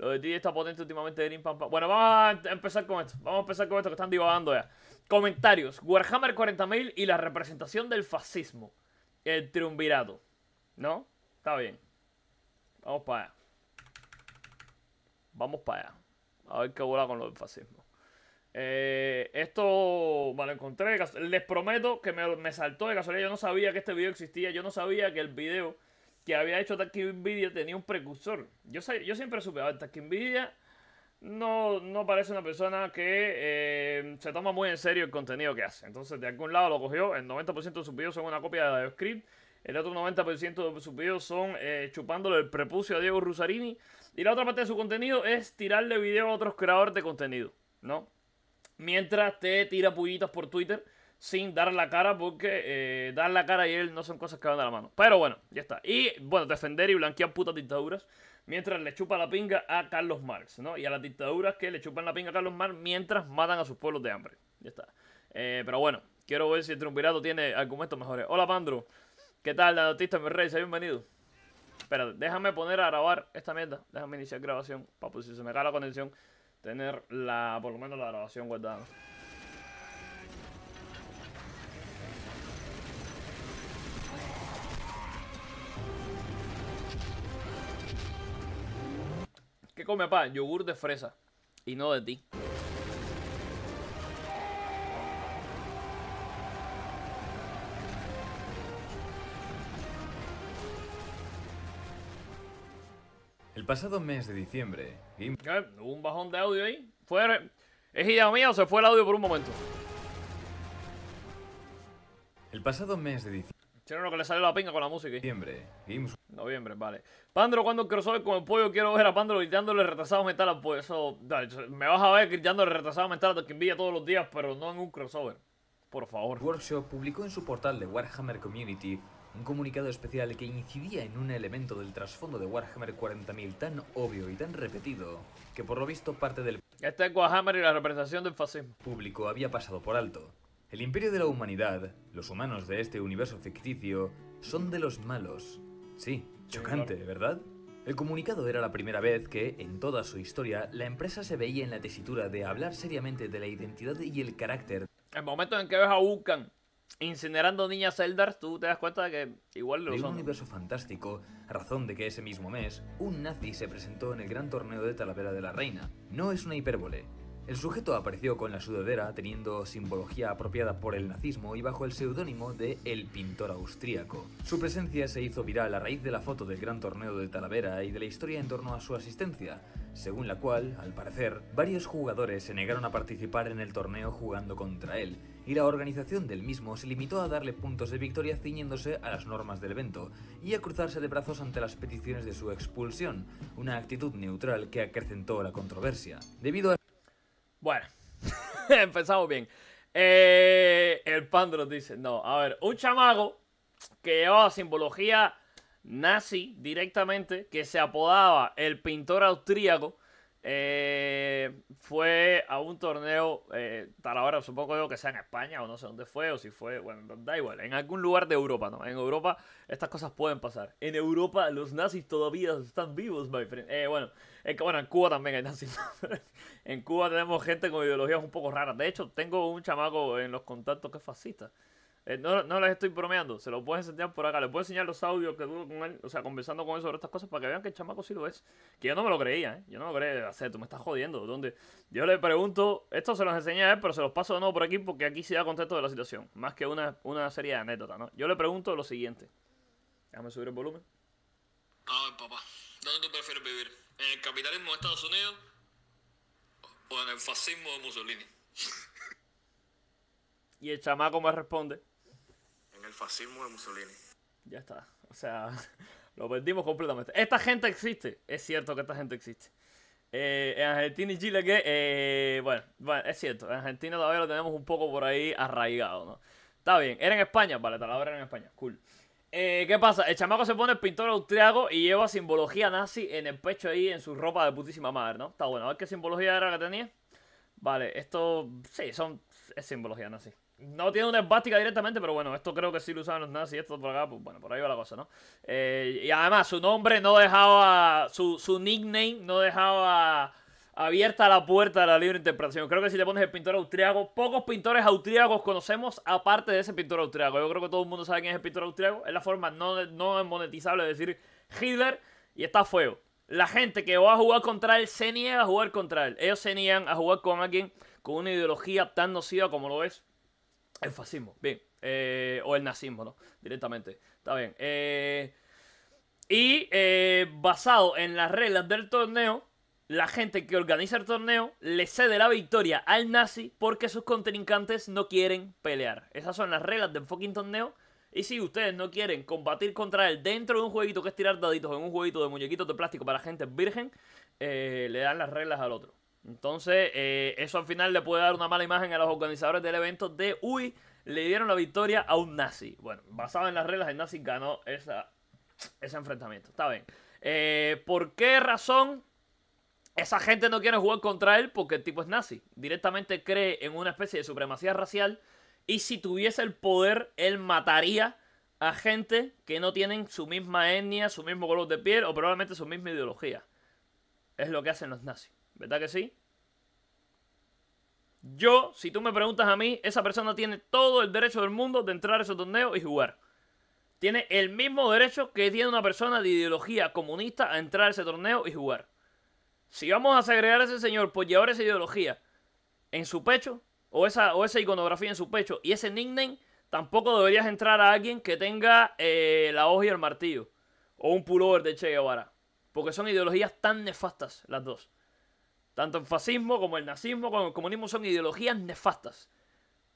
Lo de TJ está potente últimamente. de pam, Bueno, vamos a empezar con esto. Vamos a empezar con esto que están divagando ya. Comentarios. Warhammer 40.000 y la representación del fascismo. El triunvirato. ¿No? Está bien. Vamos para allá. Vamos para allá. A ver qué bola con lo del fascismo. Eh, esto me lo encontré. Les prometo que me, me saltó de casualidad. Yo no sabía que este video existía. Yo no sabía que el video que había hecho Takinvidia Nvidia tenía un precursor. Yo, yo siempre supe, Ataque Nvidia no, no parece una persona que eh, se toma muy en serio el contenido que hace. Entonces, de algún lado lo cogió. El 90% de sus videos son una copia de script El otro 90% de sus videos son eh, chupándole el prepucio a Diego Rusarini. Y la otra parte de su contenido es tirarle video a otros creadores de contenido, ¿no? Mientras te tira pullitas por Twitter sin dar la cara porque eh, dar la cara y él no son cosas que van de la mano. Pero bueno, ya está. Y bueno, defender y blanquear putas dictaduras mientras le chupa la pinga a Carlos Marx, ¿no? Y a las dictaduras que le chupan la pinga a Carlos Marx mientras matan a sus pueblos de hambre. Ya está. Eh, pero bueno, quiero ver si el triunvirato tiene argumentos mejores. Hola, Pandro. ¿Qué tal, la notista, mi rey? bienvenido. Espera, déjame poner a grabar esta mierda. Déjame iniciar grabación. para si se me cae la conexión, tener la, por lo menos la grabación guardada. ¿Qué come papá? Yogur de fresa. Y no de ti. El pasado mes de diciembre... ¿Hubo un bajón de audio ahí? ¿Fue... ¿Es idea mía o se fue el audio por un momento? El pasado mes de diciembre lo que le sale la pinga con la música. ¿eh? Noviembre. Noviembre, vale. Pandro, cuando crossover con el pollo, quiero ver a Pandro gritándole retrasado mental al pollo. Eso, dale, me vas a ver gritándole retrasado mental a envía todos los días, pero no en un crossover. Por favor. Workshop publicó en su portal de Warhammer Community un comunicado especial que incidía en un elemento del trasfondo de Warhammer 40.000 tan obvio y tan repetido que por lo visto parte del... Este es Warhammer y la representación del fascismo. Público había pasado por alto. El imperio de la humanidad, los humanos de este universo ficticio, son de los malos. Sí, chocante, ¿verdad? El comunicado era la primera vez que, en toda su historia, la empresa se veía en la tesitura de hablar seriamente de la identidad y el carácter. El momento en que ves a Vulcan incinerando niñas Eldar, tú te das cuenta de que igual lo un universo fantástico, razón de que ese mismo mes, un nazi se presentó en el gran torneo de Talavera de la Reina. No es una hipérbole, el sujeto apareció con la sudadera teniendo simbología apropiada por el nazismo y bajo el seudónimo de El pintor austríaco. Su presencia se hizo viral a raíz de la foto del gran torneo de Talavera y de la historia en torno a su asistencia, según la cual, al parecer, varios jugadores se negaron a participar en el torneo jugando contra él, y la organización del mismo se limitó a darle puntos de victoria ciñéndose a las normas del evento y a cruzarse de brazos ante las peticiones de su expulsión, una actitud neutral que acrecentó la controversia. Debido a bueno, empezamos bien. Eh, el pandro dice, no, a ver, un chamago que llevaba simbología nazi directamente, que se apodaba el pintor austríaco, eh, fue a un torneo, eh, tal ahora supongo que sea en España o no sé dónde fue, o si fue, bueno, da igual, en algún lugar de Europa, ¿no? En Europa estas cosas pueden pasar. En Europa los nazis todavía están vivos, my friend. bueno, que bueno, en Cuba también hay en Cuba tenemos gente con ideologías un poco raras. De hecho, tengo un chamaco en los contactos que es fascista. Eh, no, les estoy bromeando, se lo puedo enseñar por acá. Les puedo enseñar los audios que duro con él, o sea, conversando con él sobre estas cosas para que vean que el chamaco sí lo es. Que yo no me lo creía, ¿eh? Yo no lo creía. hacer, tú me estás jodiendo. Yo le pregunto, esto se los enseñé a él, pero se los paso de nuevo por aquí porque aquí se da contexto de la situación. Más que una, una serie de anécdotas, ¿no? Yo le pregunto lo siguiente. Déjame subir el volumen. A ah, ver, papá, ¿dónde tú prefieres vivir? en el capitalismo de Estados Unidos o en el fascismo de Mussolini. ¿Y el chamaco me responde? En el fascismo de Mussolini. Ya está. O sea, lo perdimos completamente. Esta gente existe. Es cierto que esta gente existe. Eh, en Argentina y Chile que... Eh, bueno, bueno, es cierto. En Argentina todavía lo tenemos un poco por ahí arraigado, ¿no? Está bien. Era en España. Vale, Talavera era en España. Cool. Eh, ¿Qué pasa? El chamaco se pone el pintor austriaco y lleva simbología nazi en el pecho ahí, en su ropa de putísima madre, ¿no? Está bueno, a ver qué simbología era que tenía. Vale, esto. Sí, son. Es simbología nazi. No tiene una esvástica directamente, pero bueno, esto creo que sí lo usaban los nazis. Esto por acá, pues bueno, por ahí va la cosa, ¿no? Eh, y además, su nombre no dejaba. Su, su nickname no dejaba abierta la puerta a la libre interpretación. Creo que si le pones el pintor austriaco, pocos pintores austriacos conocemos aparte de ese pintor austriaco. Yo creo que todo el mundo sabe quién es el pintor austriaco. Es la forma no, no monetizable de decir Hitler y está feo. La gente que va a jugar contra él se niega a jugar contra él. Ellos se niegan a jugar con alguien con una ideología tan nociva como lo es el fascismo. Bien. Eh, o el nazismo, ¿no? Directamente. Está bien. Eh, y eh, basado en las reglas del torneo, la gente que organiza el torneo le cede la victoria al nazi porque sus contrincantes no quieren pelear. Esas son las reglas del fucking torneo. Y si ustedes no quieren combatir contra él dentro de un jueguito que es tirar daditos en un jueguito de muñequitos de plástico para gente virgen, eh, le dan las reglas al otro. Entonces, eh, eso al final le puede dar una mala imagen a los organizadores del evento de, uy, le dieron la victoria a un nazi. Bueno, basado en las reglas, el nazi ganó ese enfrentamiento. Está bien. Eh, ¿Por qué razón esa gente no quiere jugar contra él porque el tipo es nazi. Directamente cree en una especie de supremacía racial. Y si tuviese el poder, él mataría a gente que no tienen su misma etnia, su mismo color de piel o probablemente su misma ideología. Es lo que hacen los nazis. ¿Verdad que sí? Yo, si tú me preguntas a mí, esa persona tiene todo el derecho del mundo de entrar a ese torneo y jugar. Tiene el mismo derecho que tiene una persona de ideología comunista a entrar a ese torneo y jugar. Si vamos a segregar a ese señor por llevar esa ideología en su pecho, o esa, o esa iconografía en su pecho, y ese nickname, tampoco deberías entrar a alguien que tenga eh, la hoja y el martillo, o un pullover de Che Guevara, porque son ideologías tan nefastas las dos. Tanto el fascismo como el nazismo como el comunismo son ideologías nefastas.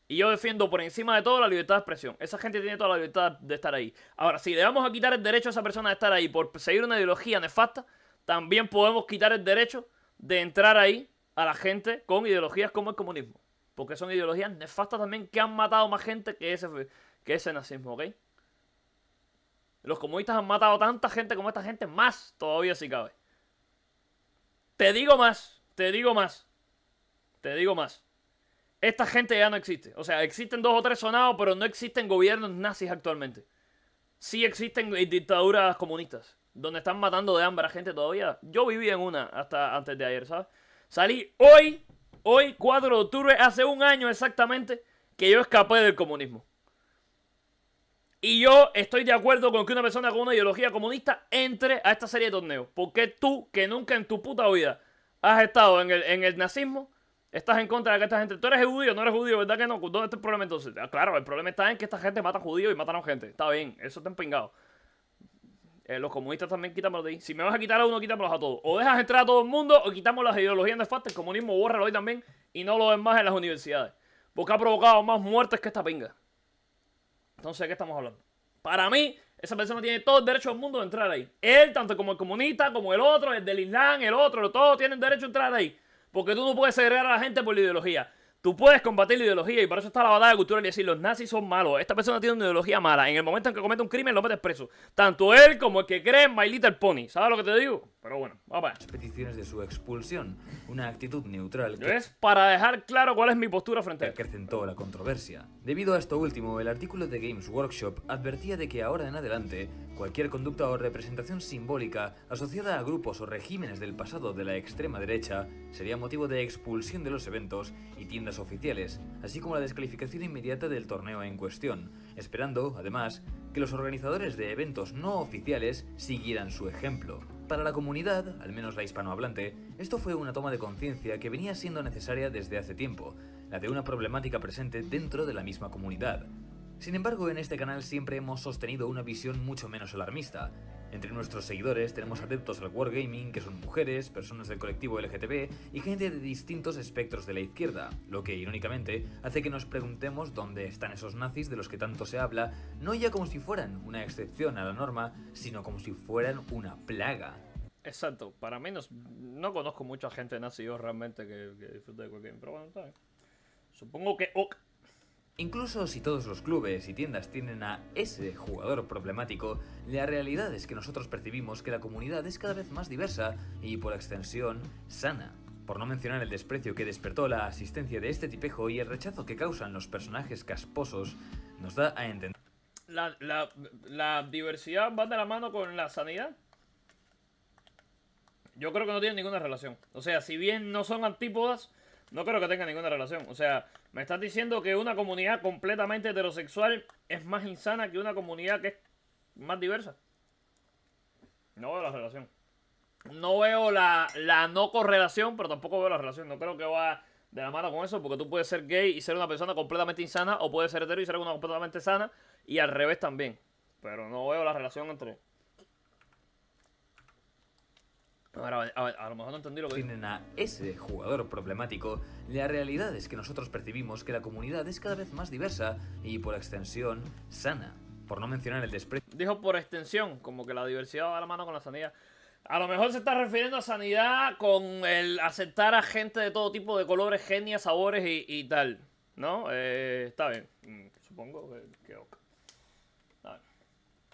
Y yo defiendo por encima de todo la libertad de expresión. Esa gente tiene toda la libertad de estar ahí. Ahora, si le vamos a quitar el derecho a esa persona de estar ahí por seguir una ideología nefasta, también podemos quitar el derecho de entrar ahí a la gente con ideologías como el comunismo. Porque son ideologías nefastas también que han matado más gente que ese, que ese nazismo, ¿ok? Los comunistas han matado tanta gente como esta gente, más todavía si cabe. Te digo más, te digo más, te digo más. Esta gente ya no existe. O sea, existen dos o tres sonados, pero no existen gobiernos nazis actualmente. Sí existen dictaduras comunistas donde están matando de hambre a gente todavía. Yo viví en una hasta antes de ayer, ¿sabes? Salí hoy, hoy 4 de octubre, hace un año exactamente, que yo escapé del comunismo. Y yo estoy de acuerdo con que una persona con una ideología comunista entre a esta serie de torneos. Porque tú, que nunca en tu puta vida has estado en el, en el nazismo, estás en contra de que esta gente. Tú eres judío, no eres judío, ¿verdad que no? ¿Dónde está el problema entonces? Ah, claro, el problema está en que esta gente mata judíos y a gente. Está bien, eso está empingado. Eh, los comunistas también quítamelo de ahí. Si me vas a quitar a uno, quítamelos a todos. O dejas entrar a todo el mundo o quitamos las ideologías de falta. El comunismo, bórralo ahí también. Y no lo ven más en las universidades. Porque ha provocado más muertes que esta pinga. Entonces, ¿de qué estamos hablando? Para mí, esa persona tiene todo el derecho al mundo de entrar ahí. Él, tanto como el comunista, como el otro, el del Islam, el otro, todos tienen derecho a entrar ahí. Porque tú no puedes segregar a la gente por la ideología. Tú puedes combatir la ideología y para eso está la batalla cultural y decir, los nazis son malos, esta persona tiene una ideología mala, en el momento en que comete un crimen lo metes preso. Tanto él como el que cree en My Little Pony, ¿sabes lo que te digo? Pero bueno, vamos a peticiones de su expulsión, una actitud neutral que... Es para dejar claro cuál es mi postura frente a él. Acrecentó la controversia. Debido a esto último, el artículo de Games Workshop advertía de que ahora en adelante, cualquier conducta o representación simbólica asociada a grupos o regímenes del pasado de la extrema derecha sería motivo de expulsión de los eventos y tiendas oficiales, así como la descalificación inmediata del torneo en cuestión, esperando, además, que los organizadores de eventos no oficiales siguieran su ejemplo. Para la comunidad, al menos la hispanohablante, esto fue una toma de conciencia que venía siendo necesaria desde hace tiempo, la de una problemática presente dentro de la misma comunidad. Sin embargo, en este canal siempre hemos sostenido una visión mucho menos alarmista, entre nuestros seguidores tenemos adeptos al wargaming, que son mujeres, personas del colectivo LGTB y gente de distintos espectros de la izquierda, lo que, irónicamente, hace que nos preguntemos dónde están esos nazis de los que tanto se habla, no ya como si fueran una excepción a la norma, sino como si fueran una plaga. Exacto, para mí no conozco mucha gente nazi yo realmente que, disfrute de wargaming, pero bueno, Supongo que Incluso si todos los clubes y tiendas tienen a ese jugador problemático, la realidad es que nosotros percibimos que la comunidad es cada vez más diversa y, por extensión, sana. Por no mencionar el desprecio que despertó la asistencia de este tipejo y el rechazo que causan los personajes casposos, nos da a entender... ¿La, diversidad va de la mano con la sanidad? Yo creo que no tiene ninguna relación. O sea, si bien no son antípodas, no creo que tengan ninguna relación. O sea, me estás diciendo que una comunidad completamente heterosexual es más insana que una comunidad que es más diversa. No veo la relación. No veo la, no correlación, pero tampoco veo la relación. No creo que va de la mano con eso, porque tú puedes ser gay y ser una persona completamente insana, o puedes ser hetero y ser una completamente sana, y al revés también. Pero no veo la relación entre a, a, lo mejor no entendí lo que Tienen a ese jugador problemático. La realidad es que nosotros percibimos que la comunidad es cada vez más diversa y, por extensión, sana. Por no mencionar el desprecio. Dijo por extensión, como que la diversidad va a la mano con la sanidad. A lo mejor se está refiriendo a sanidad con el aceptar a gente de todo tipo de colores, genias, sabores y, y tal. ¿No? Eh, está bien. Mm, supongo que, que okay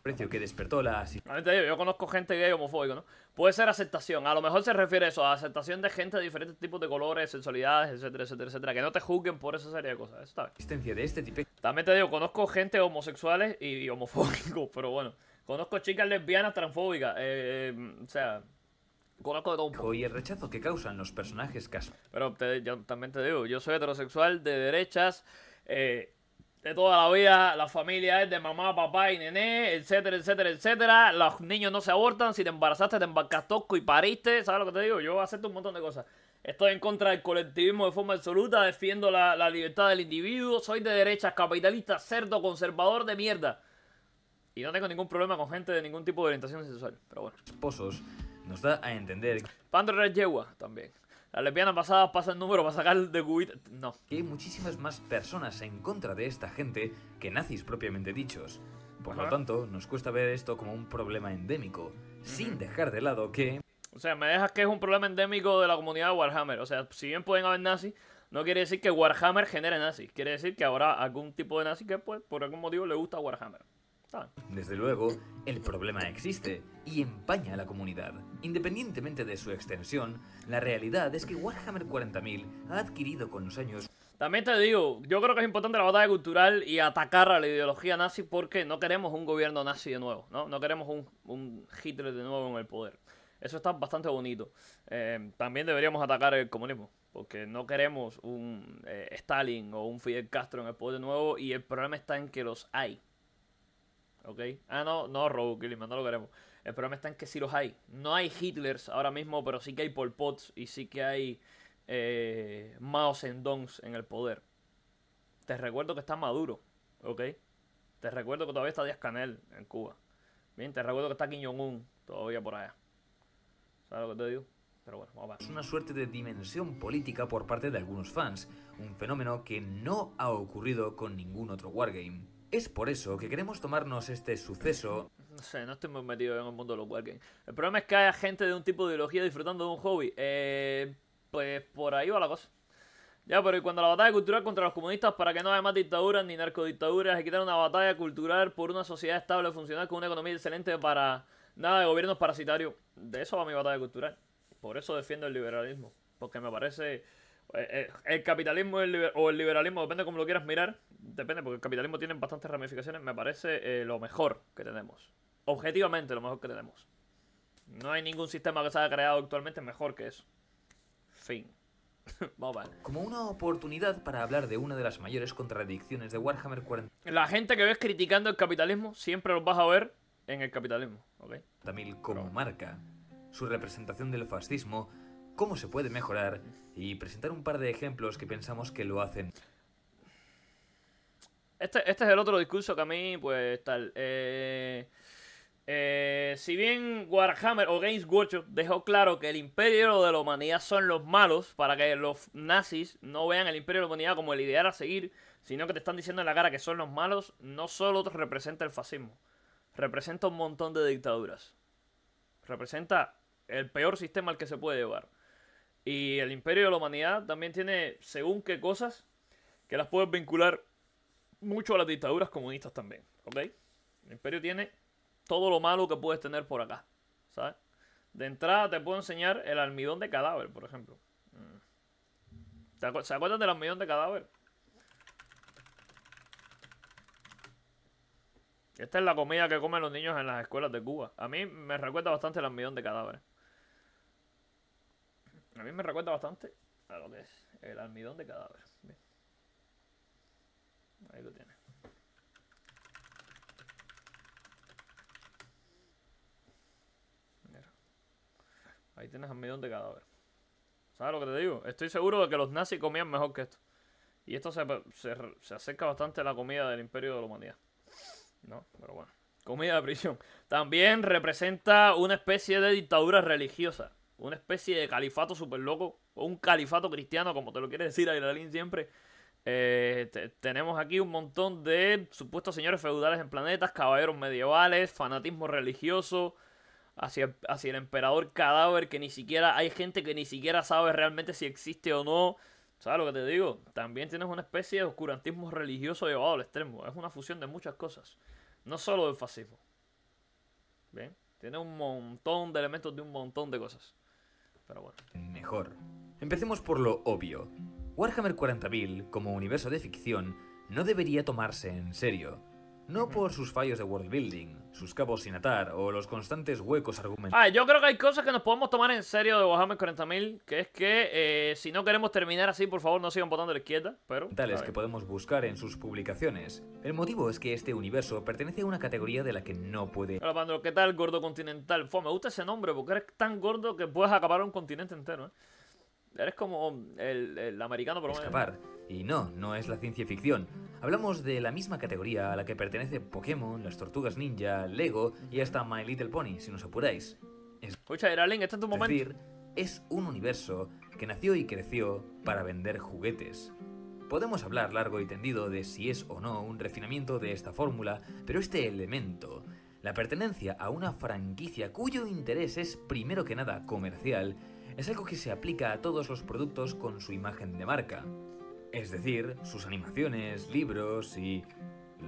precio que despertó la... digo, yo conozco gente gay homofóbico, ¿no? Puede ser aceptación, a lo mejor se refiere eso, a aceptación de gente de diferentes tipos de colores, sensualidades, etcétera, etcétera, etcétera. Que no te juzguen por esa serie de cosas, eso está Existencia de este tipo... También te digo, conozco gente homosexuales y, homofóbico, homofóbicos, pero bueno. Conozco chicas lesbianas transfóbicas, eh, eh o sea... Conozco de todo Y el rechazo que causan los personajes casi. Pero yo también te digo, yo soy heterosexual de derechas... Eh, de toda la vida, la familia es de mamá, papá y nené, etcétera, etcétera, etcétera. Los niños no se abortan, si te embarazaste, te tosco y pariste, ¿sabes lo que te digo? Yo acepto un montón de cosas. Estoy en contra del colectivismo de forma absoluta, defiendo la, libertad del individuo, soy de derechas, capitalista, cerdo, conservador de mierda. Y no tengo ningún problema con gente de ningún tipo de orientación sexual, pero bueno. esposos nos da a entender. Pandora Yegua también. La lesbiana pasada pasa el número para sacar de Guid No. Que hay muchísimas más personas en contra de esta gente que nazis propiamente dichos. Por lo tanto, nos cuesta ver esto como un problema endémico, sin dejar de lado que. O sea, me dejas que es un problema endémico de la comunidad de Warhammer. O sea, si bien pueden haber nazis, no quiere decir que Warhammer genere nazis. Quiere decir que habrá algún tipo de nazi que, pues, por algún motivo le gusta Warhammer. Ah. Desde luego, el problema existe y empaña a la comunidad. Independientemente de su extensión, la realidad es que Warhammer 40.000 ha adquirido con los años... También te digo, yo creo que es importante la batalla cultural y atacar a la ideología nazi porque no queremos un gobierno nazi de nuevo, ¿no? No queremos un, Hitler de nuevo en el poder. Eso está bastante bonito. Eh, también deberíamos atacar el comunismo, porque no queremos un eh, Stalin o un Fidel Castro en el poder de nuevo y el problema está en que los hay. Ah, no, no, Robo no lo queremos. El problema está que sí los hay. No hay Hitlers ahora mismo, pero sí que hay Pol Pots y sí que hay eh, Mao Zedongs en el poder. Te recuerdo que está Maduro, ¿ok? Te recuerdo que todavía está Díaz Canel en Cuba. Bien, te recuerdo que está Kim Jong-un todavía por allá. ¿Sabes lo que te digo? Pero bueno, vamos a ver. Es una suerte de dimensión política por parte de algunos fans, un fenómeno que no ha ocurrido con ningún otro wargame. Es por eso que queremos tomarnos este suceso. No sé, no estoy muy metido en el mundo de los wargames. El problema es que hay gente de un tipo de ideología disfrutando de un hobby. Eh, pues por ahí va la cosa. Ya, pero cuando la batalla cultural contra los comunistas para que no haya más dictaduras ni narcodictaduras? Hay que una batalla cultural por una sociedad estable, y funcional, con una economía excelente para nada de gobiernos parasitarios. De eso va mi batalla cultural. Por eso defiendo el liberalismo. Porque me parece eh, eh, el capitalismo o el liberalismo, depende como lo quieras mirar, depende, porque el capitalismo tiene bastantes ramificaciones, me parece eh, lo mejor que tenemos. Objetivamente lo mejor que tenemos. No hay ningún sistema que se haya creado actualmente mejor que eso. Fin. Como una oportunidad para hablar de una de las mayores contradicciones de Warhammer 40. La gente que ves criticando el capitalismo siempre los vas a ver en el capitalismo, También como marca, su representación del fascismo, cómo se puede mejorar y presentar un par de ejemplos que pensamos que lo hacen. Este, este es el otro discurso que a mí, pues tal. Eh, eh, si bien Warhammer o Games Workshop dejó claro que el imperio de la humanidad son los malos, para que los nazis no vean el imperio de la humanidad como el ideal a seguir, sino que te están diciendo en la cara que son los malos, no solo representa el fascismo, representa un montón de dictaduras. Representa el peor sistema al que se puede llevar. Y el Imperio de la Humanidad también tiene según qué cosas que las puedes vincular mucho a las dictaduras comunistas también, ¿ok? El Imperio tiene todo lo malo que puedes tener por acá, ¿sabes? De entrada te puedo enseñar el almidón de cadáver, por ejemplo. Mm. ¿Se acuerdan del almidón de cadáver? Esta es la comida que comen los niños en las escuelas de Cuba. A mí me recuerda bastante el almidón de cadáver. A mí me recuerda bastante a lo que es el almidón de cadáver. Ahí lo tienes Ahí tienes almidón de cadáver. ¿Sabes lo que te digo? Estoy seguro de que los nazis comían mejor que esto. Y esto se, se acerca bastante a la comida del imperio de la humanidad. No, pero bueno. Comida de prisión. También representa una especie de dictadura religiosa una especie de califato super loco, o un califato cristiano, como te lo quiere decir Aguilalín siempre. Eh, tenemos aquí un montón de supuestos señores feudales en planetas, caballeros medievales, fanatismo religioso hacia, hacia el emperador cadáver, que ni siquiera hay gente que ni siquiera sabe realmente si existe o no. ¿Sabes lo que te digo? También tienes una especie de oscurantismo religioso llevado al extremo. Es una fusión de muchas cosas. No solo del fascismo. ¿Bien? Tiene un montón de elementos de un montón de cosas pero bueno. Mejor. Empecemos por lo obvio. Warhammer 40.000, como universo de ficción, no debería tomarse en serio no por sus fallos de world building, sus cabos sin atar o los constantes huecos argumentales. Ah, yo creo que hay cosas que nos podemos tomar en serio de Warhammer 40.000, que es que eh, si no queremos terminar así, por favor no sigan botando la izquierda, pero... Tales que podemos buscar en sus publicaciones. El motivo es que este universo pertenece a una categoría de la que no puede... Hola, Pandro, ¿qué tal, gordo continental? Fue, me gusta ese nombre porque eres tan gordo que puedes acabar un continente entero, ¿eh? Eres como el, americano, por Escapar. Y no, no es la ciencia ficción. Hablamos de la misma categoría a la que pertenece Pokémon, las tortugas ninja, Lego y hasta My Little Pony, si nos apuráis. Escucha, Eralen, está en tu momento. Es decir, es un universo que nació y creció para vender juguetes. Podemos hablar largo y tendido de si es o no un refinamiento de esta fórmula, pero este elemento, la pertenencia a una franquicia cuyo interés es primero que nada comercial, es algo que se aplica a todos los productos con su imagen de marca, es decir, sus animaciones, libros y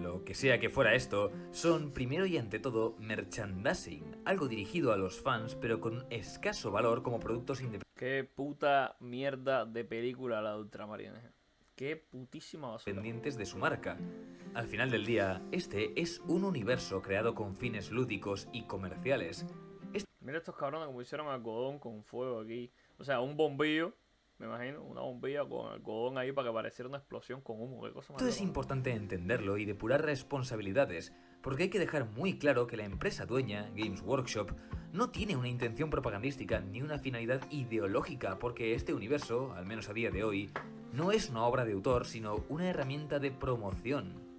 lo que sea que fuera esto, son primero y ante todo merchandising, algo dirigido a los fans pero con escaso valor como productos independientes. Qué puta mierda de película la ultramarina eh. Qué putísima basura. Pendientes de su marca. Al final del día, este es un universo creado con fines lúdicos y comerciales, Mira estos cabrones como hicieron algodón con fuego aquí. O sea, un bombillo, me imagino, una bombilla con algodón ahí para que pareciera una explosión con humo. ¿Qué cosa Esto es importante entenderlo y depurar responsabilidades, porque hay que dejar muy claro que la empresa dueña, Games Workshop, no tiene una intención propagandística ni una finalidad ideológica, porque este universo, al menos a día de hoy, no es una obra de autor, sino una herramienta de promoción.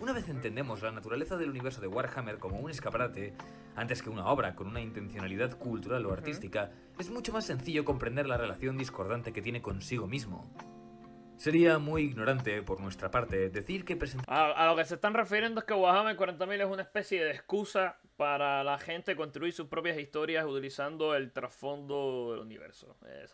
Una vez entendemos la naturaleza del universo de Warhammer como un escaparate, antes que una obra con una intencionalidad cultural o artística, es mucho más sencillo comprender la relación discordante que tiene consigo mismo. Sería muy ignorante por nuestra parte decir que presenta A, a, lo que se están refiriendo es que Warhammer 40.000 es una especie de excusa para la gente construir sus propias historias utilizando el trasfondo del universo. Eh,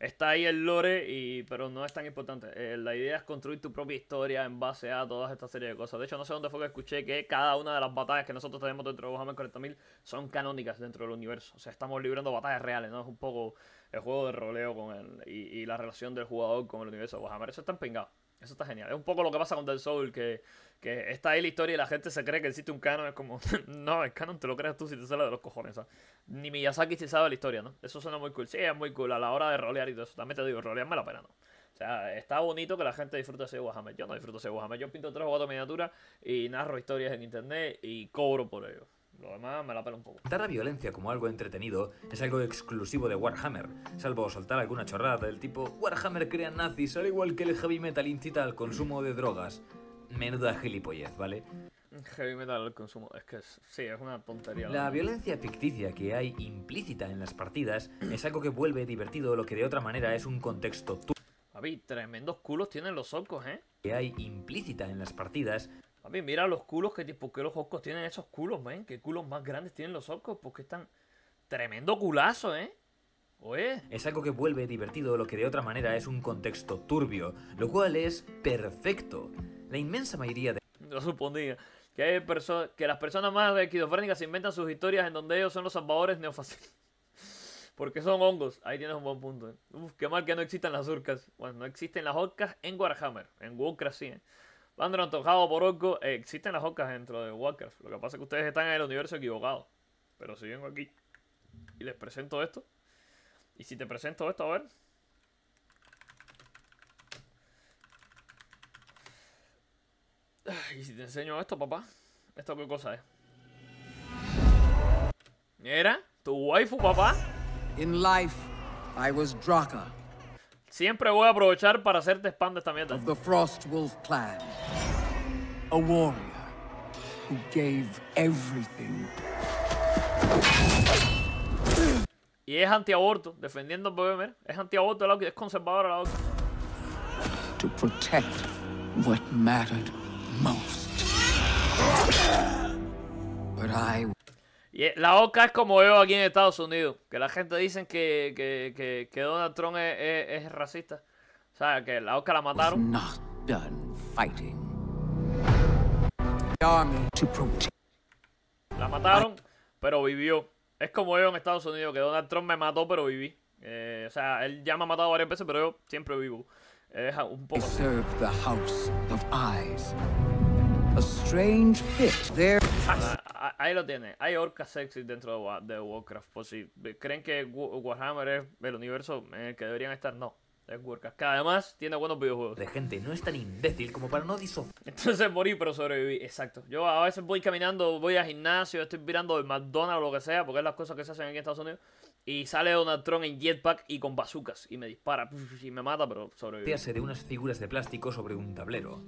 está ahí el lore, y, pero no es tan importante. Eh, la idea es construir tu propia historia en base a todas esta serie de cosas. De hecho, no sé dónde fue que escuché que cada una de las batallas que nosotros tenemos dentro de Warhammer 40.000 son canónicas dentro del universo. O sea, estamos librando batallas reales, ¿no? Es un poco el juego de roleo con y, la relación del jugador con el universo de Warhammer. Eso está pingado. Eso está genial. Es un poco lo que pasa con The Soul, que, está ahí la historia y la gente se cree que existe un canon. Es como, no, el canon te lo creas tú si te sale de los cojones. Ni Miyazaki se sabe la historia, ¿no? Eso suena muy cool. Sí, es muy cool a la hora de rolear y todo eso. También te digo, rolear me la pena, ¿no? O sea, está bonito que la gente disfrute ese Warhammer. Yo no disfruto ese Warhammer. Yo pinto tres o cuatro miniaturas y narro historias en internet y cobro por ello. Lo demás me la pela un poco. Dar la violencia como algo entretenido es algo exclusivo de Warhammer, salvo soltar alguna chorrada del tipo Warhammer crea nazis al igual que el heavy metal incita al consumo de drogas. Menuda gilipollez, ¿vale? Heavy metal al consumo, es que sí, es una tontería. La violencia ficticia que hay implícita en las partidas es algo que vuelve divertido lo que de otra manera es un contexto... Javi, tremendos culos tienen los socos, ¿eh? Que hay implícita en las partidas mí, mira los culos que tipo, que los orcos tienen esos culos, ven? ¿Qué culos más grandes tienen los orcos? Porque están. Tremendo culazo, ¿eh? Oye. Es algo que vuelve divertido lo que de otra manera es un contexto turbio, lo cual es perfecto. La inmensa mayoría de. Lo suponía. Que, que las personas más esquizofrénicas inventan sus historias en donde ellos son los salvadores neofascistas. Porque son hongos. Ahí tienes un buen punto. ¿eh? Uf, qué mal que no existan las urcas Bueno, no existen las urcas en Warhammer. En Warcraft, sí, ¿eh? Bandro antojado por Orco. Eh, existen las hocas dentro de Warcraft. Lo que pasa es que ustedes están en el universo equivocado. Pero si vengo aquí y les presento esto. Y si te presento esto, a ver. Y si te enseño esto, papá. ¿Esto qué cosa es? ¿Era tu waifu, papá. In life, I was Draka. Siempre voy a aprovechar para hacerte spam de esta mierda. gave everything. Y es antiaborto, defendiendo al bebé, Es antiaborto la es conservadora la otra. To protect y eh, La OCA es como veo aquí en Estados Unidos, que la gente dicen que, que, que, Donald Trump es, racista. O sea, que la OCA la mataron. La mataron, pero vivió. Es como veo en Estados Unidos, que Donald Trump me mató, pero viví. Eh, o sea, él ya me ha matado varias veces, pero yo siempre vivo. Es un poco strange ah, ah, ahí lo tiene, Hay orcas sexy dentro de Warcraft. Por si creen que Warhammer es el universo en el que deberían estar, no. Es Warcraft. Que además tiene buenos videojuegos. De gente no es tan imbécil como para no diso... Entonces morí, pero sobreviví. Exacto. Yo a veces voy caminando, voy al gimnasio, estoy mirando el McDonald's o lo que sea, porque es las cosas que se hacen aquí en Estados Unidos. Y sale Donald Trump en jetpack y con bazucas. Y me dispara y me mata, pero sobrevive. de unas figuras de plástico sobre un tablero.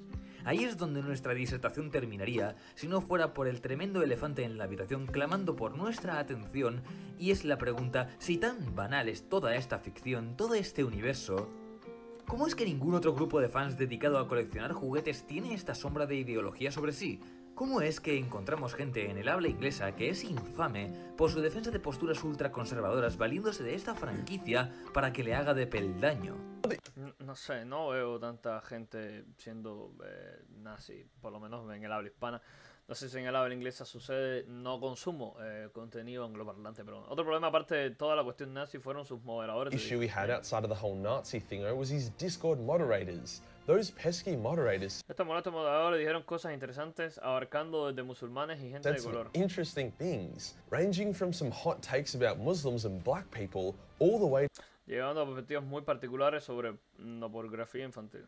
Ahí es donde nuestra disertación terminaría, si no fuera por el tremendo elefante en la habitación clamando por nuestra atención, y es la pregunta, si tan banal es toda esta ficción, todo este universo, ¿cómo es que ningún otro grupo de fans dedicado a coleccionar juguetes tiene esta sombra de ideología sobre sí? ¿Cómo es que encontramos gente en el habla inglesa que es infame por su defensa de posturas ultraconservadoras valiéndose de esta franquicia para que le haga de peldaño? No, sé, no veo tanta gente siendo eh, nazi, por lo menos en el habla hispana. No sé si en el habla inglesa sucede, no consumo eh, contenido angloparlante, pero otro problema aparte de toda la cuestión nazi fueron sus moderadores pesky Estos moderadores dijeron cosas interesantes abarcando desde musulmanes y gente de color. Interesting things, ranging from some hot takes about Muslims and black people all the way llegando a perspectivas muy particulares sobre la pornografía infantil.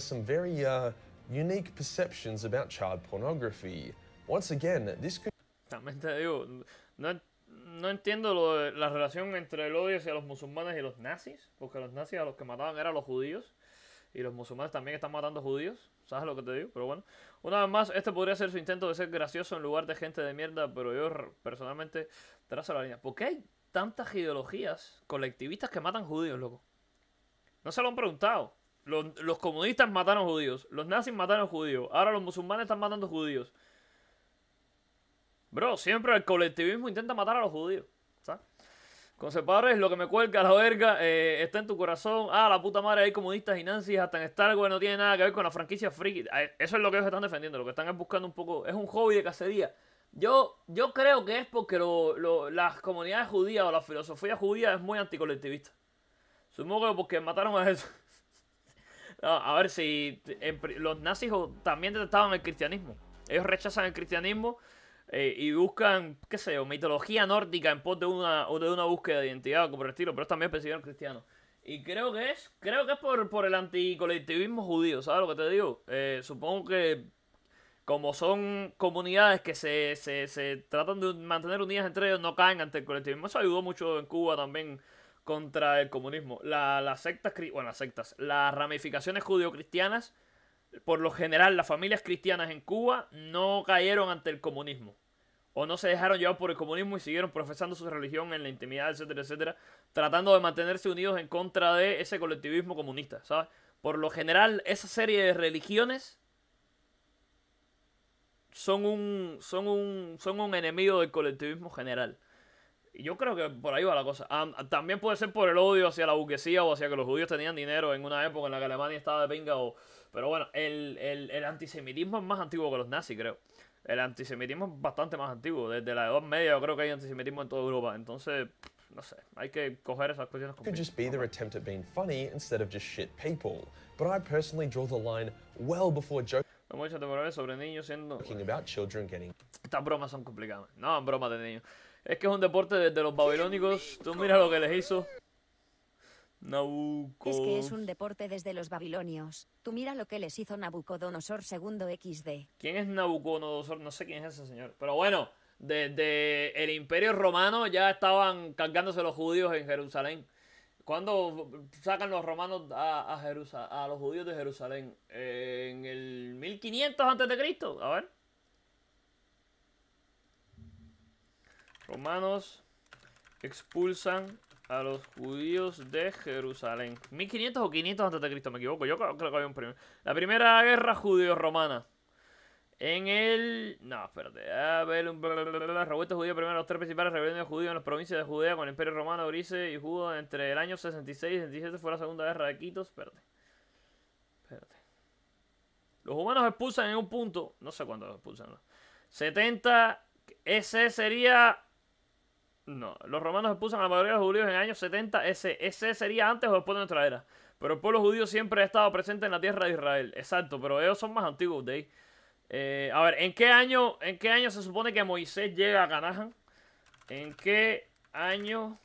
some very uh, unique perceptions about child pornography. Once again, this También te digo, no, no entiendo la relación entre el odio hacia los musulmanes y los nazis, porque los nazis a los que mataban eran los judíos. Y los musulmanes también están matando judíos. ¿Sabes lo que te digo? Pero bueno. Una vez más, este podría ser su intento de ser gracioso en lugar de gente de mierda. Pero yo personalmente trazo la línea. ¿Por qué hay tantas ideologías colectivistas que matan judíos, loco? No se lo han preguntado. Los, los comunistas mataron judíos. Los nazis mataron judíos. Ahora los musulmanes están matando judíos. Bro, siempre el colectivismo intenta matar a los judíos. Concepadores, lo que me cuelga la verga eh, está en tu corazón. Ah, la puta madre, hay comunistas y nazis hasta en Star Wars, no tiene nada que ver con la franquicia free Eso es lo que ellos están defendiendo, lo que están buscando un poco. Es un hobby de cacería. Yo, yo creo que es porque las comunidades judías o la filosofía judía es muy anticolectivista. Supongo que porque mataron a eso. a ver si los nazis también detestaban el cristianismo. Ellos rechazan el cristianismo eh, y buscan, qué sé yo, mitología nórdica en pos de una, de una búsqueda de identidad o por el estilo, pero es también al cristiano. Y creo que es, creo que es por, por el anticolectivismo judío, ¿sabes lo que te digo? Eh, supongo que como son comunidades que se, tratan de mantener unidas entre ellos, no caen ante el colectivismo. Eso ayudó mucho en Cuba también contra el comunismo. las sectas, bueno, las sectas, las ramificaciones judio-cristianas, por lo general las familias cristianas en Cuba no cayeron ante el comunismo o no se dejaron llevar por el comunismo y siguieron profesando su religión en la intimidad, etcétera, etcétera, tratando de mantenerse unidos en contra de ese colectivismo comunista, ¿sabes? Por lo general, esa serie de religiones son un, son un, son un enemigo del colectivismo general. Y yo creo que por ahí va la cosa. también puede ser por el odio hacia la burguesía o hacia que los judíos tenían dinero en una época en la que Alemania estaba de pinga. O... Pero bueno, el, el, el antisemitismo es más antiguo que los nazis, creo el antisemitismo es bastante más antiguo. Desde la Edad Media yo creo que hay antisemitismo en toda Europa. Entonces, no sé, hay que coger esas cuestiones con It just be their attempt at being funny instead of just shit people. But I personally draw the line well before sobre niños siendo... about children getting... Estas bromas son complicadas. No, bromas de niños. Es que es un deporte desde los babilónicos. Tú mira lo que les hizo. Es que es un deporte desde los babilonios. Tú mira lo que les hizo Nabucodonosor II XD. ¿Quién es Nabucodonosor? No sé quién es ese señor. Pero bueno, desde el Imperio Romano ya estaban cargándose los judíos en Jerusalén. ¿Cuándo sacan los romanos a, a, a los judíos de Jerusalén? ¿En el 1500 a.C.? A ver. Romanos expulsan a los judíos de Jerusalén. 1500 o 500 antes de Cristo, me equivoco. Yo creo que había un primer La primera guerra judío-romana. En el. No, espérate. A ver, revuelta judía primero. Los tres principales rebeliones judíos en las provincias de Judea con el Imperio Romano, Orice y Judo. entre el año 66 y 67 fue la segunda guerra de Quitos. Espérate. Los humanos expulsan en un punto. No sé cuándo expulsan. 70. Ese sería no, los romanos expulsan a la mayoría de los judíos en el año 70 ese, sería antes o después de nuestra era. Pero el pueblo judío siempre ha estado presente en la tierra de Israel. Exacto, pero ellos son más antiguos de ahí. Eh, a ver, ¿en qué, año, ¿en qué año se supone que Moisés llega a Canaán? ¿En qué año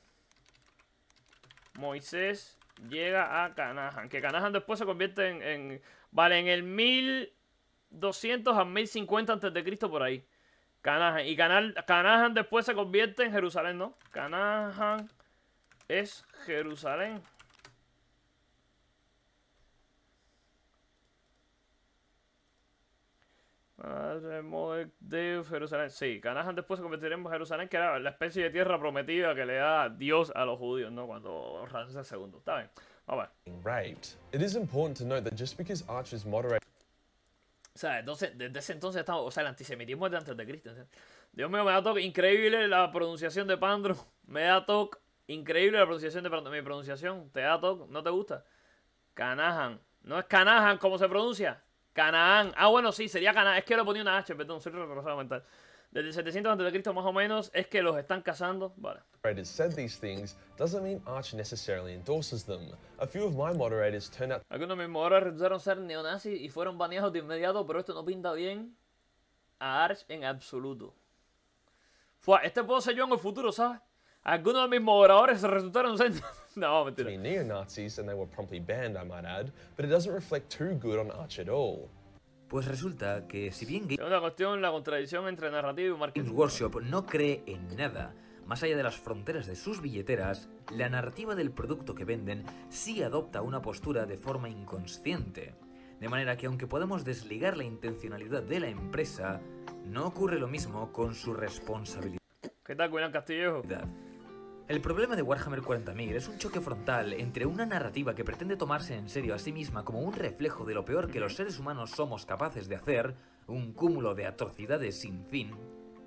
Moisés llega a Canaán? Que Canaán después se convierte en, en... Vale, en el 1200 a 1050 antes de Cristo por ahí. Canahan. Y Canahan después se convierte en Jerusalén, ¿no? Canahan es Jerusalén. Madre de Jerusalén. Sí, Canahan después se convertiría en Jerusalén, que era la especie de tierra prometida que le da Dios a los judíos, ¿no? Cuando Ramsés II. Está bien. Vamos a ver. It is important to Archer's o sea, entonces, desde ese entonces estamos... O sea, el antisemitismo es de antes de Cristo. Dios mío, me da toque. Increíble la pronunciación de Pandro. Me da toque. Increíble la pronunciación de Pandro. Mi pronunciación, te da toque. ¿No te gusta? Canahan. No es Canahan, como se pronuncia? Canaán. Ah, bueno, sí, sería Canaán. Es que lo le ponía una H, perdón, soy a mental desde 700 Cristo más o menos, es que los están cazando. Vale. said these things doesn't mean Arch necessarily endorses them. A few of Algunos de mis moderadores resultaron ser neonazis y fueron baneados de inmediato, pero esto no pinta bien a Arch en absoluto. Fua, este puedo ser yo en el futuro, ¿sabes? Algunos de mis moderadores resultaron ser... no, mentira. Neo-Nazis and they were promptly banned, I might add, but it doesn't reflect too good on Arch at all. Pues resulta que si bien... Segunda cuestión, la contradicción entre narrativa y marketing. Workshop no cree en nada. Más allá de las fronteras de sus billeteras, la narrativa del producto que venden sí adopta una postura de forma inconsciente. De manera que aunque podemos desligar la intencionalidad de la empresa, no ocurre lo mismo con su responsabilidad. ¿Qué tal, Castillo? El problema de Warhammer 40.000 es un choque frontal entre una narrativa que pretende tomarse en serio a sí misma como un reflejo de lo peor que los seres humanos somos capaces de hacer, un cúmulo de atrocidades sin fin,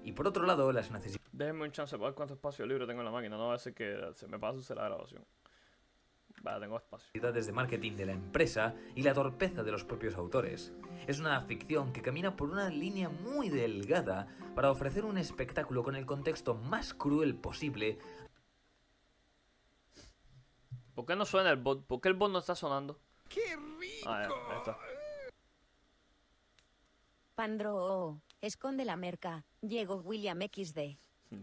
y por otro lado las necesidades... cuánto espacio tengo la máquina, se me de marketing de la empresa y la torpeza de los propios autores. Es una ficción que camina por una línea muy delgada para ofrecer un espectáculo con el contexto más cruel posible ¿Por qué no suena el bot? ¿Por qué el bot no está sonando? ¡Qué rico! Pandro, esconde la merca. Llegó William XD.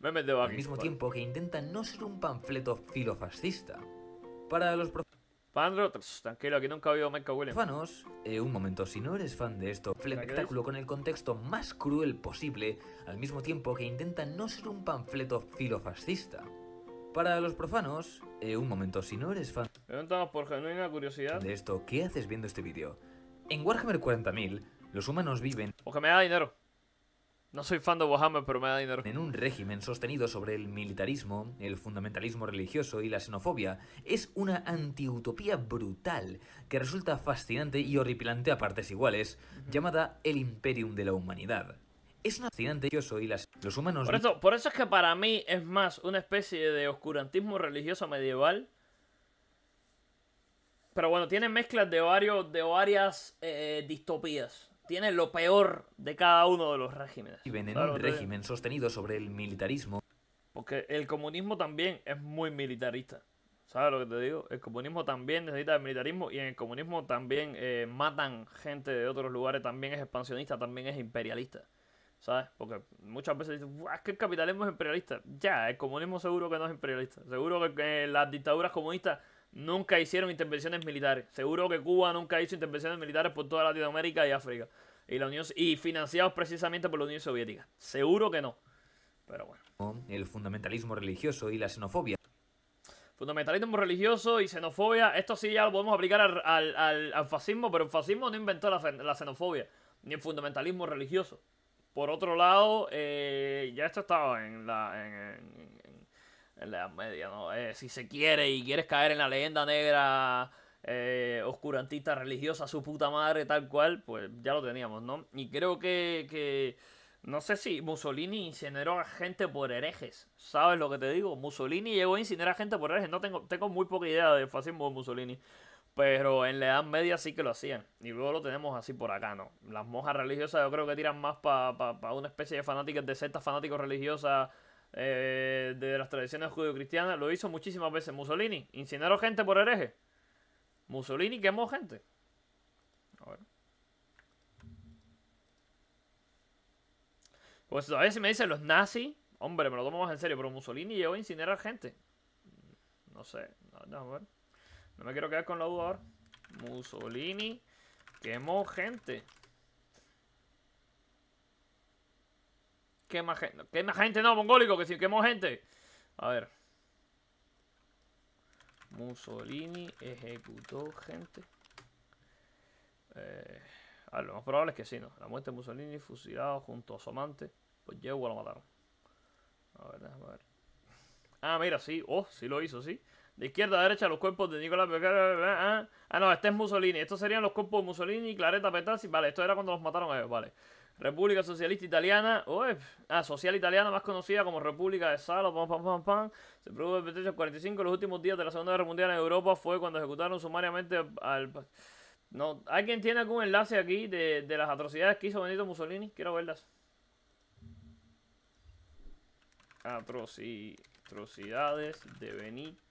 Me me Al mismo tiempo que intenta no ser un panfleto filofascista. Para los Pandro, tranquilo, aquí nunca ha habido merca William. Fanos, eh, un momento, si no eres fan de esto, espectáculo con el contexto más cruel posible, al mismo tiempo que intenta no ser un panfleto filofascista. Para los profanos, eh, un momento, si no eres fan... curiosidad. De esto, ¿qué haces viendo este vídeo? En Warhammer 40.000, los humanos viven... No soy fan de En un régimen sostenido sobre el militarismo, el fundamentalismo religioso y la xenofobia, es una antiutopía brutal que resulta fascinante y horripilante a partes iguales, llamada el Imperium de la Humanidad. Es fascinante, yo soy las... Los humanos... Por eso, es que para mí es más una especie de oscurantismo religioso medieval. Pero bueno, tiene mezclas de, varios, de varias eh, distopías. Tiene lo peor de cada uno de los regímenes. y régimen sostenido sobre el militarismo. Porque el comunismo también es muy militarista. ¿Sabes lo que te digo? El comunismo también necesita el militarismo y en el comunismo también eh, matan gente de otros lugares, también es expansionista, también es imperialista. ¿Sabes? Porque muchas veces dicen, es que el capitalismo es imperialista. Ya, el comunismo seguro que no es imperialista. Seguro que las dictaduras comunistas nunca hicieron intervenciones militares. Seguro que Cuba nunca hizo intervenciones militares por toda Latinoamérica y África. Y, la Unión, y financiados precisamente por la Unión Soviética. Seguro que no. Pero bueno. El fundamentalismo religioso y la xenofobia. Fundamentalismo religioso y xenofobia. Esto sí ya lo podemos aplicar al, fascismo, pero el fascismo no inventó la, la xenofobia. Ni el fundamentalismo religioso. Por otro lado, eh, ya esto estaba en la, en, media, ¿no? Eh, si se quiere y quieres caer en la leyenda negra eh, oscurantista religiosa, su puta madre, tal cual, pues ya lo teníamos, ¿no? Y creo que, que no sé si Mussolini incineró a gente por herejes. ¿Sabes lo que te digo? Mussolini llegó a incinerar a gente por herejes. No tengo, tengo muy poca idea de fascismo de Mussolini. Pero en la Edad Media sí que lo hacían. Y luego lo tenemos así por acá, ¿no? Las monjas religiosas yo creo que tiran más para una especie de fanáticas, de sectas fanáticos religiosas eh, de las tradiciones judio-cristianas. Lo hizo muchísimas veces. Mussolini, incineró gente por hereje. Mussolini quemó gente. A ver. Pues a veces me dicen los nazis. Hombre, me lo tomo más en serio, pero Mussolini llegó a incinerar gente. No sé, no, a ver. No me quiero quedar con la duda ahora. Mussolini quemó gente. Quema gente. Quema gente, no, mongólico, que si quemó gente. A ver. Mussolini ejecutó gente. Eh, a ver, lo más probable es que sí, ¿no? La muerte de Mussolini fusilado junto a Somante amante. Pues Yehua lo mataron. A ver, déjame ver. Ah, mira, sí. Oh, sí lo hizo, sí. De izquierda a derecha los cuerpos de Nicolás ah. ah, no, este es Mussolini. Estos serían los cuerpos de Mussolini, y Clareta, Petazzi. Vale, esto era cuando los mataron a ellos, vale. República Socialista Italiana. ah, Social Italiana, más conocida como República de Salo. Pam, pam, Se produjo el 45. Los últimos días de la Segunda Guerra Mundial en Europa fue cuando ejecutaron sumariamente al... No, ¿alguien tiene algún enlace aquí de, las atrocidades que hizo Benito Mussolini? Quiero verlas. atrocidades de Benito.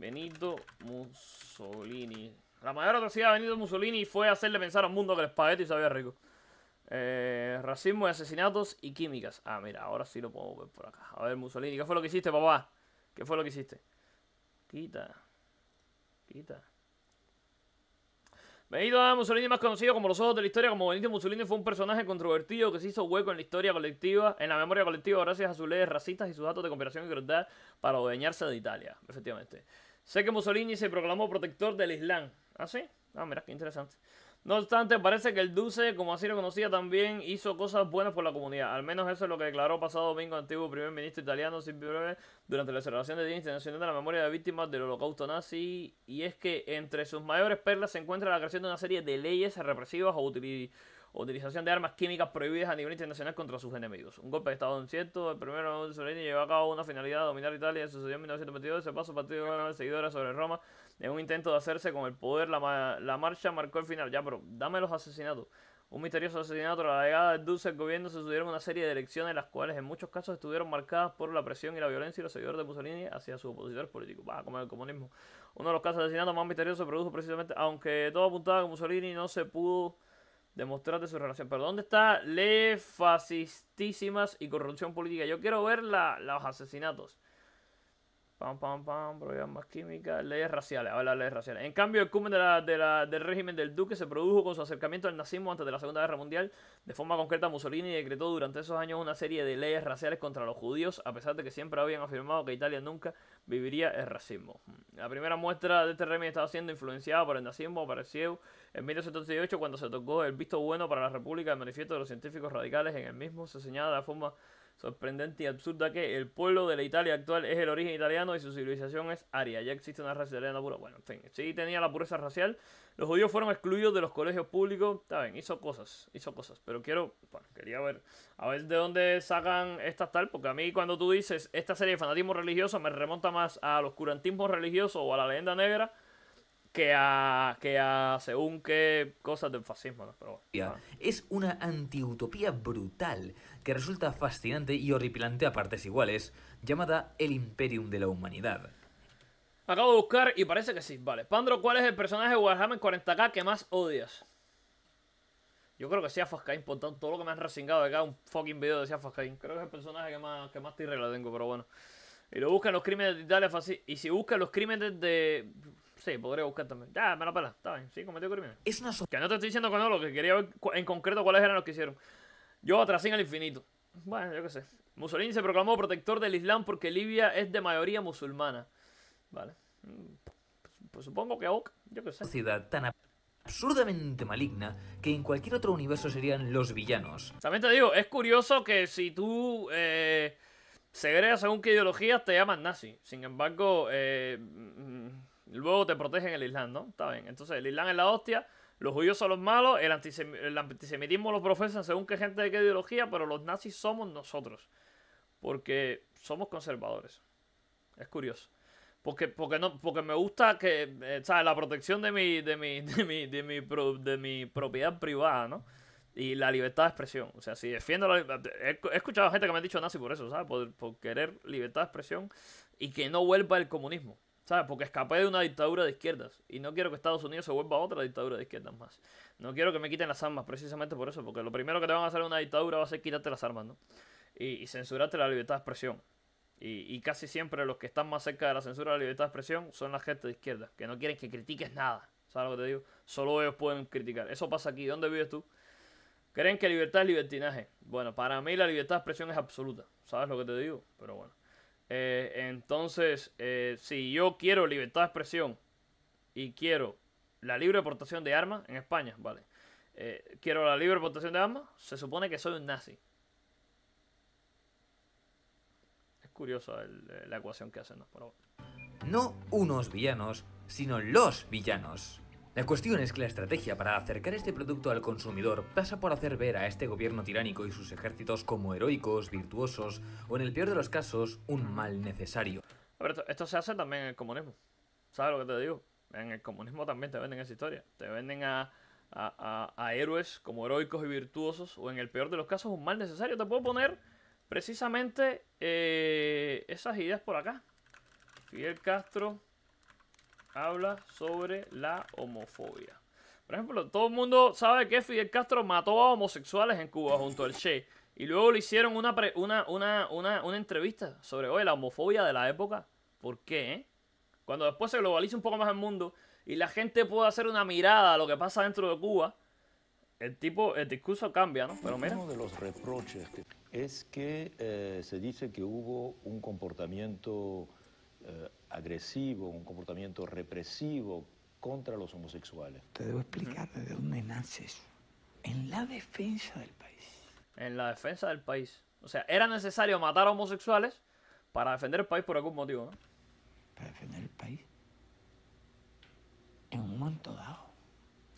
Benito Mussolini. La mayor atrocidad de Benito Mussolini fue hacerle pensar al mundo que el espagueti sabía rico. Eh, racismo y asesinatos y químicas. Ah, mira, ahora sí lo puedo ver por acá. A ver, Mussolini, ¿qué fue lo que hiciste, papá? ¿Qué fue lo que hiciste? Quita. Quita. Benito Mussolini, más conocido como los ojos de la historia, como Benito Mussolini fue un personaje controvertido que se hizo hueco en la historia colectiva, en la memoria colectiva, gracias a sus leyes racistas y sus datos de cooperación y crueldad para odeñarse de Italia, efectivamente. Sé que Mussolini se proclamó protector del Islam. ¿Ah, sí? Ah, mira, qué interesante. No obstante, parece que el Duce, como así lo conocía, también hizo cosas buenas por la comunidad. Al menos eso es lo que declaró pasado domingo el antiguo primer ministro italiano Silvio Breve durante la celebración del Día Internacional de la Memoria de Víctimas del Holocausto Nazi. Y es que entre sus mayores perlas se encuentra la creación de una serie de leyes represivas o utilizadas utilización de armas químicas prohibidas a nivel internacional contra sus enemigos. Un golpe de Estado incierto, el primero de Mussolini llevó a cabo una finalidad de dominar Italia, sucedió en 1922, se pasó partido de la seguidora sobre Roma, en un intento de hacerse con el poder, la, la marcha marcó el final. Ya, pero dame los asesinatos. Un misterioso asesinato a la llegada del dulce gobierno se sucedieron una serie de elecciones, las cuales en muchos casos estuvieron marcadas por la presión y la violencia y los seguidores de Mussolini hacia sus opositores políticos. Va, como el comunismo. Uno de los casos de asesinato más misteriosos se produjo precisamente, aunque todo apuntaba que Mussolini no se pudo Demostrate su relación. Pero ¿dónde está Leyes fascistísimas y corrupción política? Yo quiero ver los asesinatos. Pam, pam, pam, programas químicas, leyes raciales. Habla de leyes raciales. En cambio, el cumen del régimen del duque se produjo con su acercamiento al nazismo antes de la Segunda Guerra Mundial. De forma concreta, Mussolini decretó durante esos años una serie de leyes raciales contra los judíos, a pesar de que siempre habían afirmado que Italia nunca viviría el racismo. La primera muestra de este régimen estaba siendo influenciada por el nazismo, apareció en 1978, cuando se tocó el visto bueno para la República, el manifiesto de los científicos radicales en el mismo se señala de la forma sorprendente y absurda que el pueblo de la Italia actual es el origen italiano y su civilización es aria. Ya existe una raza italiana pura. Bueno, en sí tenía la pureza racial. Los judíos fueron excluidos de los colegios públicos. Está bien, hizo cosas, hizo cosas. Pero quiero, bueno, quería ver, a ver de dónde sacan estas tal, porque a mí cuando tú dices esta serie de fanatismo religioso me remonta más a los oscurantismo religiosos o a la leyenda negra que a, que a según qué cosas del fascismo. ¿no? Pero Es una antiutopía brutal que resulta fascinante y horripilante a partes iguales, llamada el Imperium de la Humanidad. Acabo de buscar y parece que sí. Vale. Pandro, ¿cuál es el personaje de Warhammer 40k que más odias? Yo creo que sea Fascain, por tanto, todo lo que me han resingado de acá, un fucking video de sea Creo que es el personaje que más, que más tirre la tengo, pero bueno. Y lo buscan los crímenes de Italia, Y si buscan los crímenes de. Sí, podría buscar también. Ya, me la pela, está bien, sí, cometió crimen. Es una sociedad. Que no te estoy diciendo con no, lo que quería ver en concreto cuáles eran los que hicieron. Yo, atrás, en el infinito. Bueno, yo qué sé. Mussolini se proclamó protector del Islam porque Libia es de mayoría musulmana. Vale. Mm, pues supongo que ok, yo qué sé. Ciudad tan absurdamente maligna que en cualquier otro universo serían los villanos. También te digo, es curioso que si tú eh, segregas según qué ideologías te llaman nazi. Sin embargo, eh, mm, mm, Luego te protegen el Islam, ¿no? Está bien. Entonces, el Islam es la hostia, los judíos son los malos, el, antisemitismo lo profesan según qué gente de qué ideología, pero los nazis somos nosotros. Porque somos conservadores. Es curioso. Porque, porque, no, porque me gusta que, eh, ¿sabes? La protección de mi, de mi, de mi, propiedad privada, ¿no? Y la libertad de expresión. O sea, si defiendo la He, he escuchado gente que me ha dicho nazi por eso, ¿sabes? por querer libertad de expresión y que no vuelva el comunismo. ¿Sabes? Porque escapé de una dictadura de izquierdas. Y no quiero que Estados Unidos se vuelva otra dictadura de izquierdas más. No quiero que me quiten las armas, precisamente por eso. Porque lo primero que te van a hacer en una dictadura va a ser quitarte las armas, ¿no? Y, censurarte la libertad de expresión. Y, casi siempre los que están más cerca de la censura de la libertad de expresión son la gente de izquierda. Que no quieren que critiques nada. ¿Sabes lo que te digo? Solo ellos pueden criticar. Eso pasa aquí. ¿Dónde vives tú? ¿Creen que libertad es libertinaje? Bueno, para mí la libertad de expresión es absoluta. ¿Sabes lo que te digo? Pero bueno. Eh, entonces, eh, si yo quiero libertad de expresión y quiero la libre aportación de armas en España, vale. Eh, quiero la libre aportación de armas, se supone que soy un nazi. Es curiosa la ecuación que hacen, No unos villanos, sino los villanos. La cuestión es que la estrategia para acercar este producto al consumidor pasa por hacer ver a este gobierno tiránico y sus ejércitos como heroicos, virtuosos o en el peor de los casos, un mal necesario. A ver, esto, se hace también en el comunismo. ¿Sabes lo que te digo? En el comunismo también te venden esa historia. Te venden a, héroes como heroicos y virtuosos o en el peor de los casos un mal necesario. Te puedo poner precisamente eh, esas ideas por acá. Fidel Castro, habla sobre la homofobia. Por ejemplo, todo el mundo sabe que Fidel Castro mató a homosexuales en Cuba junto al Che. Y luego le hicieron una, una, entrevista sobre la homofobia de la época. ¿Por qué? Eh?". Cuando después se globaliza un poco más el mundo y la gente puede hacer una mirada a lo que pasa dentro de Cuba, el tipo, el discurso cambia, ¿no? Pero Uno de los reproches es que eh, se dice que hubo un comportamiento eh, agresivo, un comportamiento represivo contra los homosexuales. Te debo explicar desde dónde nace eso. En la defensa del país. En la defensa del país. O sea, era necesario matar a homosexuales para defender el país por algún motivo, ¿no? Para defender el país. En un momento dado.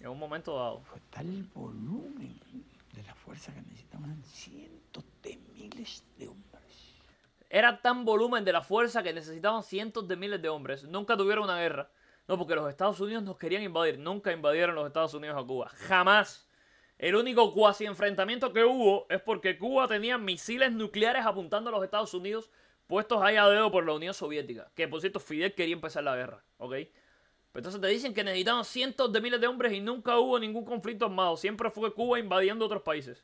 En un momento dado. Fue tal el volumen de la fuerza que necesitaban cientos de miles de hombres. Era tan volumen de la fuerza que necesitaban cientos de miles de hombres. Nunca tuvieron una guerra. No, porque los Estados Unidos nos querían invadir. Nunca invadieron los Estados Unidos a Cuba. Jamás. El único cuasi enfrentamiento que hubo es porque Cuba tenía misiles nucleares apuntando a los Estados Unidos puestos ahí a dedo por la Unión Soviética. Que por cierto, Fidel quería empezar la guerra. ¿Ok? Entonces te dicen que necesitaban cientos de miles de hombres y nunca hubo ningún conflicto armado. Siempre fue Cuba invadiendo otros países.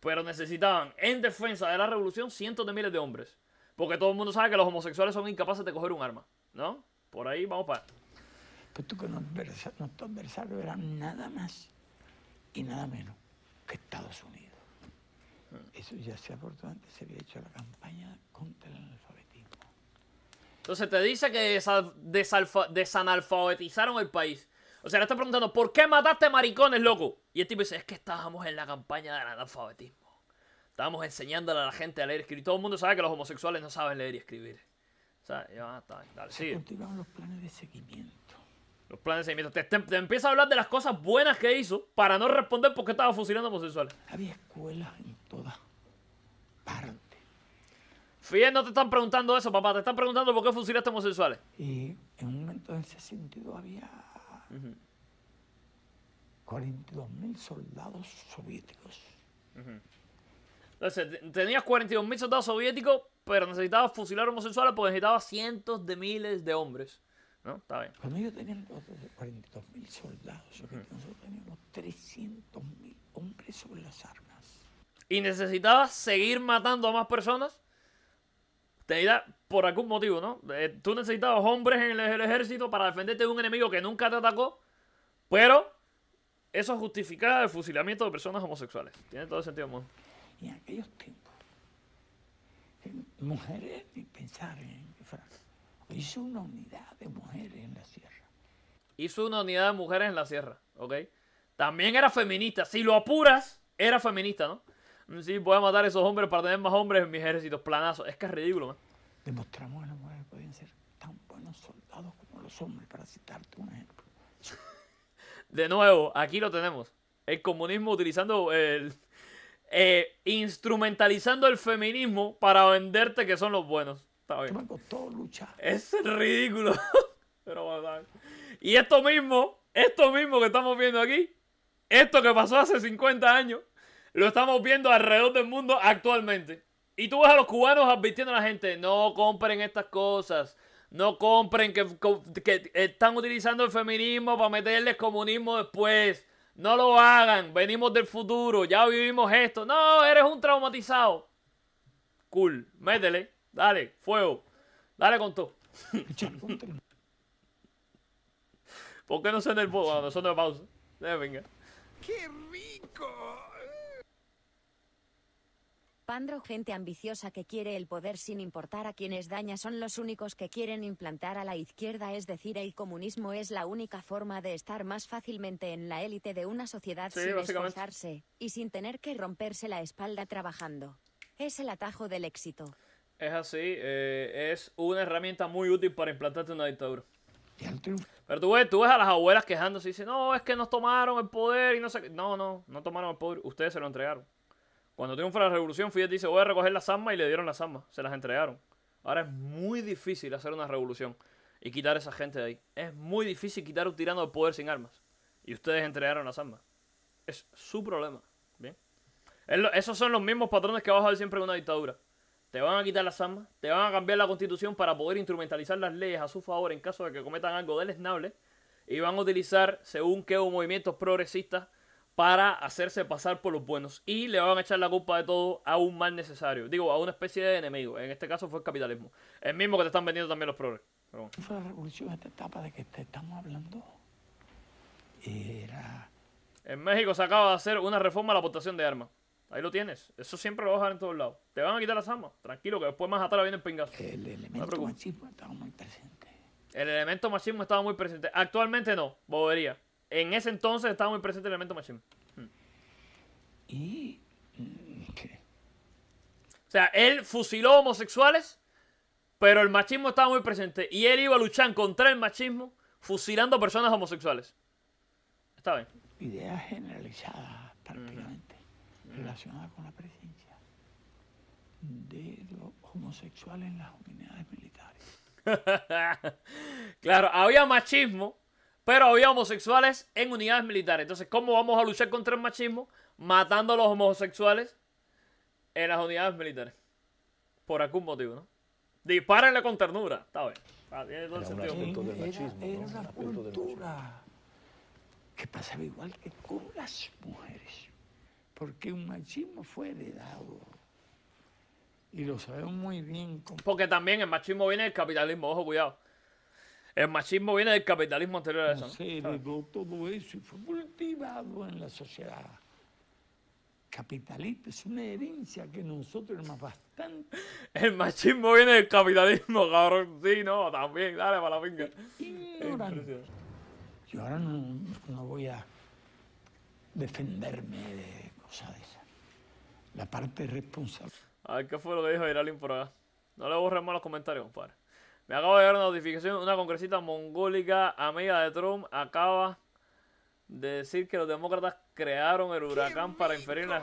Pero necesitaban, en defensa de la revolución, cientos de miles de hombres. Porque todo el mundo sabe que los homosexuales son incapaces de coger un arma, ¿no? Por ahí vamos para... Pues tú que no no nada más y nada menos que Estados Unidos. Ah. Eso ya se aportó antes, se había hecho la campaña contra el analfabetismo. Entonces te dice que desanalfabetizaron el país. O sea, le estás preguntando, ¿por qué mataste maricones, loco? Y el tipo dice, es que estábamos en la campaña del analfabetismo. Estábamos enseñándole a la gente a leer y escribir. Todo el mundo sabe que los homosexuales no saben leer y escribir. O sea, ya está, dale, los planes de seguimiento. Los planes de seguimiento. Te, empiezas empieza a hablar de las cosas buenas que hizo para no responder por qué estaba fusilando homosexuales. Había escuelas en todas partes. Fíjate, no te están preguntando eso, papá. Te están preguntando por qué fusilaste homosexuales. Y en un momento en 62 había 42 mil 42.000 soldados soviéticos. Entonces, tenías mil soldados soviéticos, pero necesitabas fusilar homosexuales porque necesitabas cientos de miles de hombres. ¿No? Está bien. Cuando ellos tenían 42.000 soldados, nosotros teníamos 300.000 hombres sobre las armas. ¿Y necesitabas seguir matando a más personas? Te por algún motivo, ¿no? Eh, tú necesitabas hombres en el, ejército para defenderte de un enemigo que nunca te atacó, pero eso justificaba el fusilamiento de personas homosexuales. Tiene todo sentido, mundo en aquellos tiempos, eh, mujeres ni pensar en Francia. Hizo una unidad de mujeres en la sierra. Hizo una unidad de mujeres en la sierra, ¿ok? También era feminista. Si lo apuras, era feminista, ¿no? Sí, voy a matar a esos hombres para tener más hombres en mis ejércitos. Planazo. Es que es ridículo, man. Demostramos que las mujeres podían ser tan buenos soldados como los hombres, para citarte un ejemplo. de nuevo, aquí lo tenemos. El comunismo utilizando el, eh, instrumentalizando el feminismo para venderte que son los buenos. Está bien. Es ridículo. Y esto mismo, esto mismo que estamos viendo aquí, esto que pasó hace 50 años, lo estamos viendo alrededor del mundo actualmente. Y tú ves a los cubanos advirtiendo a la gente, no compren estas cosas. No compren que, que están utilizando el feminismo para meterles comunismo después. No lo hagan, venimos del futuro, ya vivimos esto. No, eres un traumatizado. Cool, métele, dale, fuego, dale con todo. ¿Por qué no se el no pausa. Venga. ¡Qué rico! Pandro gente ambiciosa que quiere el poder sin importar a quienes daña son los únicos que quieren implantar a la izquierda, es decir, el comunismo es la única forma de estar más fácilmente en la élite de una sociedad sin esforzarse y sin tener que romperse la espalda trabajando. Es el atajo del éxito. Es así, eh, es una herramienta muy útil para implantarte una dictadura. Pero tú ves, tú ves a las abuelas quejándose y dicen, no, es que nos tomaron el poder y no sé qué. No, no, no tomaron el poder, ustedes se lo entregaron. Cuando triunfa la revolución, Fidel dice, voy a recoger las armas y le dieron las armas, se las entregaron. Ahora es muy difícil hacer una revolución y quitar a esa gente de ahí. Es muy difícil quitar a un tirano del poder sin armas. Y ustedes entregaron las armas. Es su problema. ¿Bien? Esos son los mismos patrones que vas a ver siempre en una dictadura. Te van a quitar las armas, te van a cambiar la constitución para poder instrumentalizar las leyes a su favor en caso de que cometan algo deleznable. Y van a utilizar, según que hubo movimientos progresistas, para hacerse pasar por los buenos y le van a echar la culpa de todo a un mal necesario, digo, a una especie de enemigo. En este caso fue el capitalismo, el mismo que te están vendiendo también los progres. Fue la revolución, esta etapa de que te estamos hablando era. En México se acaba de hacer una reforma a la aportación de armas. Ahí lo tienes. Eso siempre lo vas a dejar en todos lados. Te van a quitar las armas. Tranquilo, que después más atrás viene el pingazo. El elemento estaba muy presente. El elemento machismo estaba muy presente. Actualmente no, bobería en ese entonces estaba muy presente el elemento machismo. Hmm. Y. qué? Mm, o sea, él fusiló homosexuales, pero el machismo estaba muy presente. Y él iba a luchar contra el machismo fusilando personas homosexuales. Está bien. Idea generalizadas, prácticamente, con la presencia de los homosexuales en las unidades militares. claro, había machismo pero había homosexuales en unidades militares. Entonces, ¿cómo vamos a luchar contra el machismo? Matando a los homosexuales en las unidades militares. Por algún motivo, ¿no? Dispárenle con ternura, está bien. Ah, tiene todo el sentido. cultura que pasaba igual que con las mujeres. Porque un machismo fue heredado. Y lo sabemos muy bien. Porque también el machismo viene del capitalismo, ojo, cuidado. El machismo viene del capitalismo anterior a eso. ¿no? todo eso y fue cultivado en la sociedad capitalista, es una herencia que nosotros más bastante. El machismo viene del capitalismo, cabrón. Sí, no, también, dale para la pinga. Yo ahora no, voy a defenderme de cosas de esas. La parte responsable. A qué fue lo que dijo Iralín por acá. No le borremos los comentarios, compadre. Me acabo de dar una notificación, una congresista mongólica, amiga de Trump, acaba de decir que los demócratas crearon el huracán para inferir la...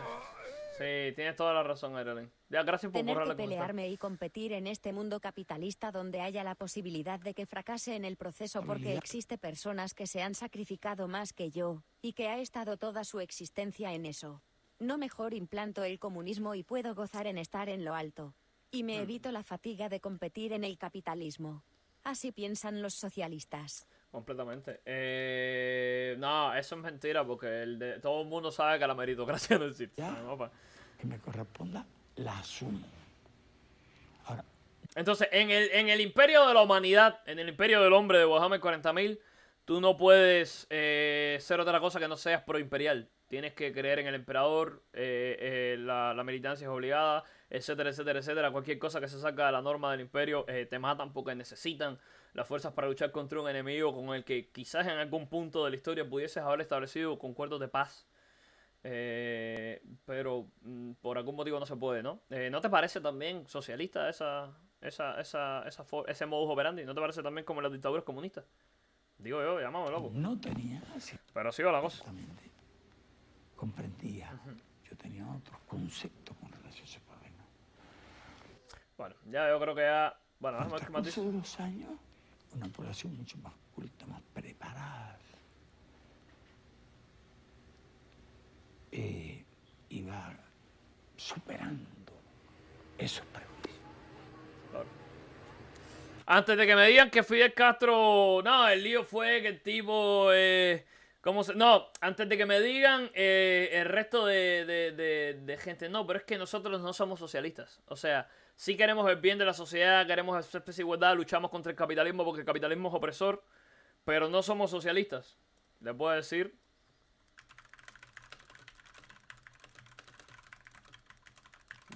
Sí, tienes toda la razón, Evelyn. Ya, gracias por Tener que pelearme y competir en este mundo capitalista donde haya la posibilidad de que fracase en el proceso porque existe personas que se han sacrificado más que yo y que ha estado toda su existencia en eso. No mejor implanto el comunismo y puedo gozar en estar en lo alto. Y me mm. evito la fatiga de competir en el capitalismo. Así piensan los socialistas. Completamente. Eh, no, eso es mentira porque el de, todo el mundo sabe que la meritocracia no existe. que me corresponda, la asumo. Entonces, en el, en el imperio de la humanidad, en el imperio del hombre de Warhammer 40.000, tú no puedes eh, ser otra cosa que no seas proimperial. Tienes que creer en el emperador, eh, eh, la, la militancia es obligada, etcétera, etcétera, etcétera. Cualquier cosa que se saca de la norma del imperio eh, te matan porque necesitan las fuerzas para luchar contra un enemigo con el que quizás en algún punto de la historia pudieses haber establecido concuerdos de paz. Eh, pero mm, por algún motivo no se puede, ¿no? Eh, ¿No te parece también socialista esa, esa, esa, esa ese modus operandi? ¿No te parece también como las dictaduras comunistas? Digo yo, llamamos loco. No tenía Pero así la cosa. Comprendía. Yo tenía otros conceptos con relación ya yo creo que ya... Bueno, vamos a ver años, una población mucho más culta, más preparada. Y eh, va superando esos prejuicios. Antes de que me digan que Fidel Castro... No, el lío fue que el tipo... Eh, ¿Cómo se... No, antes de que me digan eh, el resto de gente, no, pero es que nosotros no somos socialistas. O sea, si queremos el bien de la sociedad, queremos hacer igualdad, luchamos contra el capitalismo porque el capitalismo es opresor, pero no somos socialistas. Les puedo decir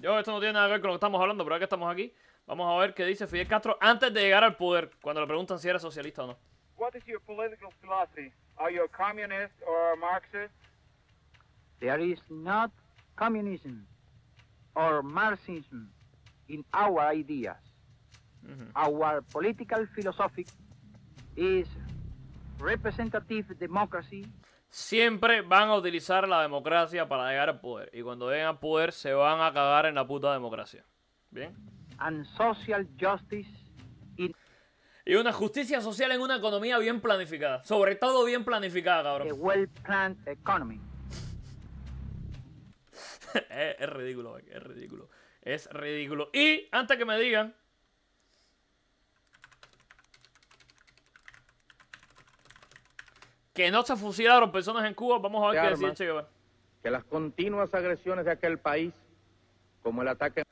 Yo, esto no tiene nada que ver con lo que estamos hablando, pero ahora que estamos aquí, vamos a ver qué dice Fidel Castro antes de llegar al poder, cuando le preguntan si era socialista o no. What is your political philosophy? Are you a communist or a Marxist? There is in our ideas. Our political philosophy is representative democracy. Siempre van a utilizar la democracia para llegar al poder. Y cuando lleguen al poder se van a cagar en la puta democracia. ¿Bien? And social justice y una justicia social en una economía bien planificada. Sobre todo bien planificada, cabrón. well-planned economy. es, ridículo, es ridículo. Es ridículo. Y antes que me digan... Que no se fusilaron personas en Cuba, vamos a ver qué decir, Che Que las continuas agresiones de aquel país, como el ataque...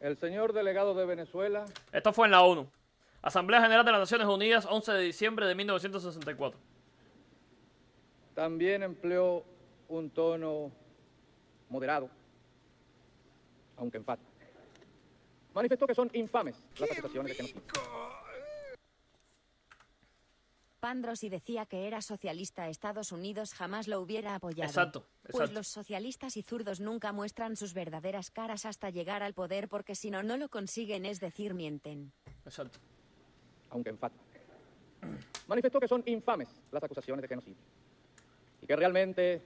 El señor delegado de Venezuela... Esto fue en la ONU. Asamblea General de las Naciones Unidas, 11 de diciembre de 1964. También empleó un tono moderado aunque enfata. Manifestó que son infames las acusaciones de genocidio. Pandros y decía que era socialista Estados Unidos jamás lo hubiera apoyado. Exacto, Pues los socialistas y zurdos nunca muestran sus verdaderas caras hasta llegar al poder porque si no, no lo consiguen, es decir, mienten. Exacto. Aunque enfata. Manifestó que son infames las acusaciones de genocidio. Y que realmente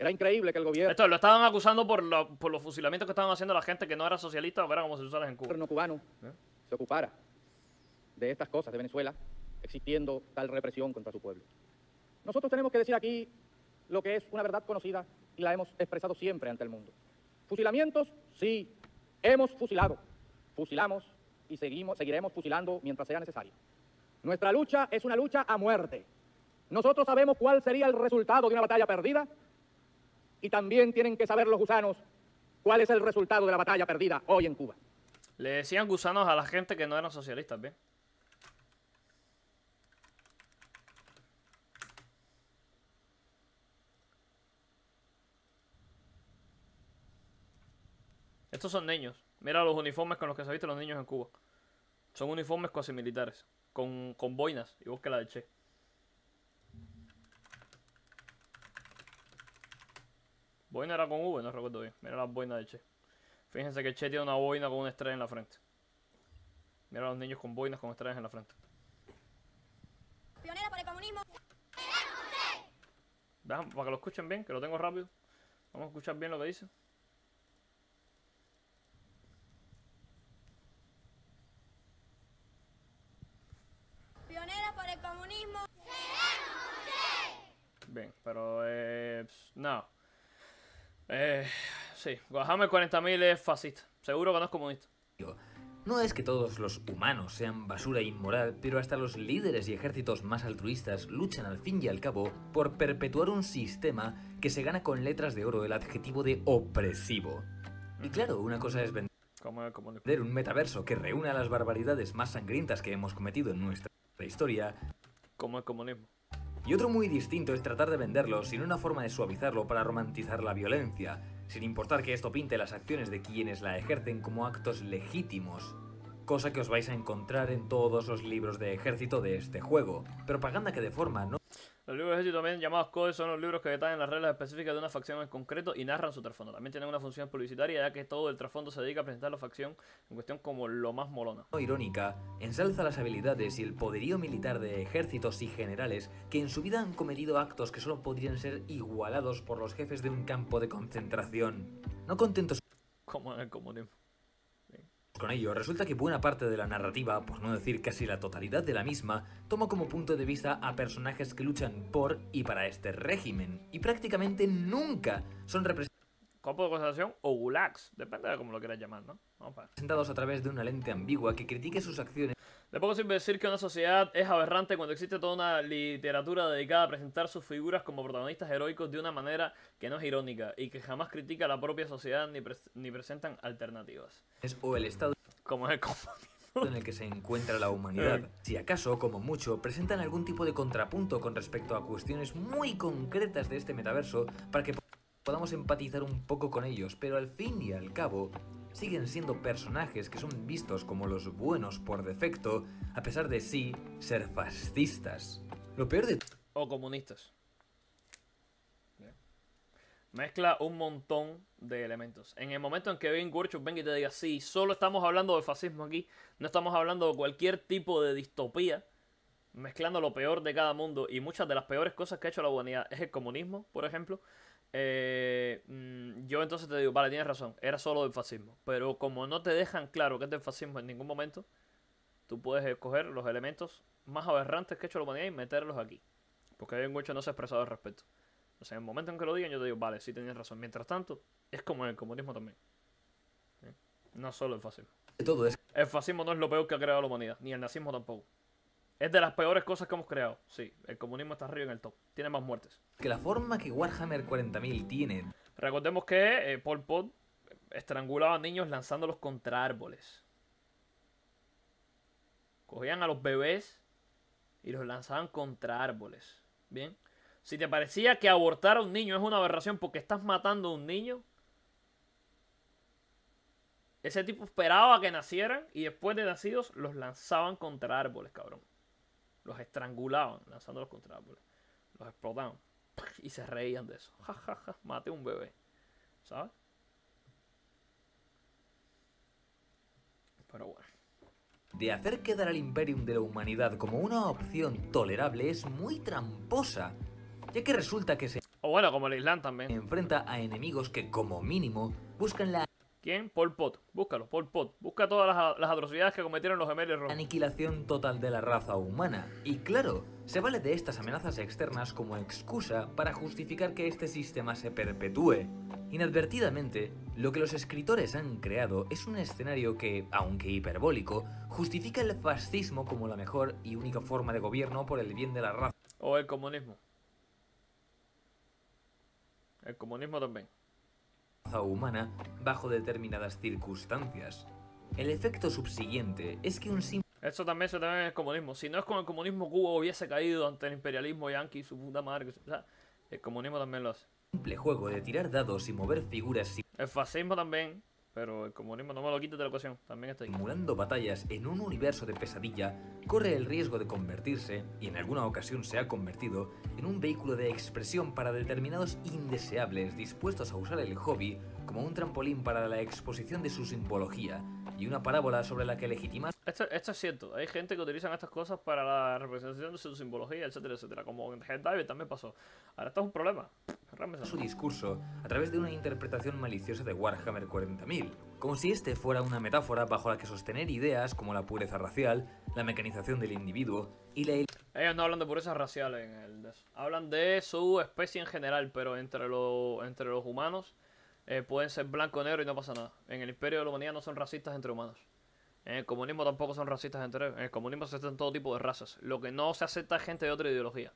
era increíble que el gobierno. Esto lo estaban acusando por, por los fusilamientos que estaban haciendo la gente que no era socialista o era como se homosexuales en Cuba. El cubano ¿Eh? se ocupara de estas cosas de Venezuela, existiendo tal represión contra su pueblo. Nosotros tenemos que decir aquí lo que es una verdad conocida y la hemos expresado siempre ante el mundo. Fusilamientos, sí, hemos fusilado, fusilamos y seguimos, seguiremos fusilando mientras sea necesario. Nuestra lucha es una lucha a muerte. Nosotros sabemos cuál sería el resultado de una batalla perdida y también tienen que saber los gusanos cuál es el resultado de la batalla perdida hoy en Cuba. Le decían gusanos a la gente que no eran socialistas, ¿bien? Estos son niños. Mira los uniformes con los que se visten los niños en Cuba. Son uniformes casi militares, con, con boinas, igual que la de Che. Boina era con V, no recuerdo bien. Mira las boinas de Che. Fíjense que Che tiene una boina con un estrella en la frente. Mira a los niños con boinas con estrellas en la frente. Pionera por el comunismo. Dejan, para que lo escuchen bien, que lo tengo rápido. Vamos a escuchar bien lo que dice. Pionera por el comunismo. Bien, pero eh, no. Eh, sí, Guajame 40.000 es fascista. Seguro que no es comunista. No es que todos los humanos sean basura inmoral, pero hasta los líderes y ejércitos más altruistas luchan al fin y al cabo por perpetuar un sistema que se gana con letras de oro el adjetivo de opresivo. Y claro, una cosa es vender un metaverso que reúna las barbaridades más sangrientas que hemos cometido en nuestra historia. Como el comunismo. Y otro muy distinto es tratar de venderlo sin una forma de suavizarlo para romantizar la violencia, sin importar que esto pinte las acciones de quienes la ejercen como actos legítimos cosa que os vais a encontrar en todos los libros de ejército de este juego. Propaganda que de forma ¿no? Los libros de ejército, también llamados codes, son los libros que detallan las reglas específicas de una facción en concreto y narran su trasfondo. También tienen una función publicitaria, ya que todo el trasfondo se dedica a presentar la facción en cuestión como lo más molona. Irónica, ensalza las habilidades y el poderío militar de ejércitos y generales que en su vida han cometido actos que solo podrían ser igualados por los jefes de un campo de concentración. No contentos como en el comunismo. Con ello, resulta que buena parte de la narrativa, por no decir casi la totalidad de la misma, toma como punto de vista a personajes que luchan por y para este régimen, y prácticamente nunca son representados copo de conversación o gulags, depende de cómo lo quieras llamar, ¿no? Vamos Presentados a través de una lente ambigua que critique sus acciones. Le puedo sirve decir que una sociedad es aberrante cuando existe toda una literatura dedicada a presentar sus figuras como protagonistas heroicos de una manera que no es irónica y que jamás critica a la propia sociedad ni, presentan alternativas. Es o el estado como el en el que se encuentra la humanidad. Si acaso, como mucho, presentan algún tipo de contrapunto con respecto a cuestiones muy concretas de este metaverso para que podamos empatizar un poco con ellos, pero al fin y al cabo siguen siendo personajes que son vistos como los buenos por defecto, a pesar de sí ser fascistas. Lo peor de... O comunistas. Mezcla un montón de elementos. En el momento en que Ben Workshop venga y te diga, sí, solo estamos hablando de fascismo aquí, no estamos hablando de cualquier tipo de distopía, mezclando lo peor de cada mundo y muchas de las peores cosas que ha hecho la humanidad es el comunismo, por ejemplo, eh, mm, yo entonces te digo, vale, tienes razón, era solo del fascismo. Pero como no te dejan claro que es del fascismo en ningún momento, tú puedes escoger los elementos más aberrantes que ha hecho la humanidad y meterlos aquí. Porque hay un no se ha expresado al respecto. O sea, en el momento en que lo digan, yo te digo, vale, sí tienes razón. Mientras tanto, es como en el comunismo también. ¿Eh? No solo el fascismo. El fascismo no es lo peor que ha creado la humanidad, ni el nazismo tampoco. Es de las peores cosas que hemos creado. Sí, el comunismo está arriba en el top. Tiene más muertes. Que la forma que Warhammer 40.000 tiene. Recordemos que eh, Pol Pot estrangulaba a niños lanzándolos contra árboles. Cogían a los bebés y los lanzaban contra árboles. Bien. Si te parecía que abortar a un niño es una aberración porque estás matando a un niño, ese tipo esperaba que nacieran y después de nacidos los lanzaban contra árboles, cabrón los estrangulaban lanzándolos contra árboles, los explotaban y se reían de eso. Ja, ja, ja, mate un bebé, ¿sabes? Pero bueno. De hacer quedar al Imperium de la humanidad como una opción tolerable es muy tramposa, ya que resulta que se... bueno, como el también. Enfrenta a enemigos que como mínimo buscan la ¿Quién? Pol Pot. Búscalo, Pol Pot. Busca todas las, atrocidades que cometieron los gemelos rojos. Aniquilación total de la raza humana. Y claro, se vale de estas amenazas externas como excusa para justificar que este sistema se perpetúe. Inadvertidamente, lo que los escritores han creado es un escenario que, aunque hiperbólico, justifica el fascismo como la mejor y única forma de gobierno por el bien de la raza. O el comunismo. El comunismo también humana bajo determinadas circunstancias. El efecto subsiguiente es que un Esto también se también en el comunismo. Si no es con el comunismo, Cuba hubiese caído ante el imperialismo yanqui, su puta madre. O sea, el comunismo también lo hace. Simple juego de tirar dados y mover figuras. El fascismo también pero el comunismo no me lo quita de la ocasión, también está Simulando batallas en un universo de pesadilla, corre el riesgo de convertirse, y en alguna ocasión se ha convertido, en un vehículo de expresión para determinados indeseables dispuestos a usar el hobby como un trampolín para la exposición de su simbología, y una parábola sobre la que legitima... Esto, es cierto, hay gente que utilizan estas cosas para la representación de su simbología, etcétera, etcétera, como en David también pasó. Ahora esto es un problema. su discurso a través de una interpretación maliciosa de Warhammer 40.000, como si este fuera una metáfora bajo la que sostener ideas como la pureza racial, la mecanización del individuo y la... Ellos no hablan de pureza racial en el... Hablan de su especie en general, pero entre, los entre los humanos eh, pueden ser blanco o negro y no pasa nada. En el imperio de la humanidad no son racistas entre humanos. En el comunismo tampoco son racistas entre En el comunismo se aceptan todo tipo de razas. Lo que no se acepta es gente de otra ideología.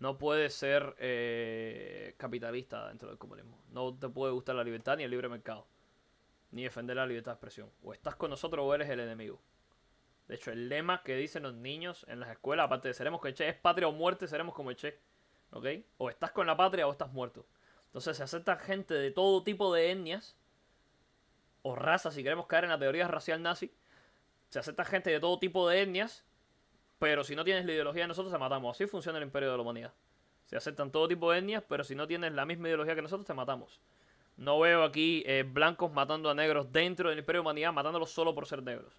No puede ser eh, capitalista dentro del comunismo. No te puede gustar la libertad ni el libre mercado. Ni defender la libertad de expresión. O estás con nosotros o eres el enemigo. De hecho, el lema que dicen los niños en las escuelas, aparte de seremos con el Che, es patria o muerte, seremos como el Che. ¿Ok? O estás con la patria o estás muerto. Entonces se acepta gente de todo tipo de etnias o razas, si queremos caer en la teoría racial nazi. Se acepta gente de todo tipo de etnias, pero si no tienes la ideología de nosotros, te matamos. Así funciona el imperio de la humanidad. Se aceptan todo tipo de etnias, pero si no tienes la misma ideología que nosotros, te matamos. No veo aquí eh, blancos matando a negros dentro del imperio de la humanidad, matándolos solo por ser negros.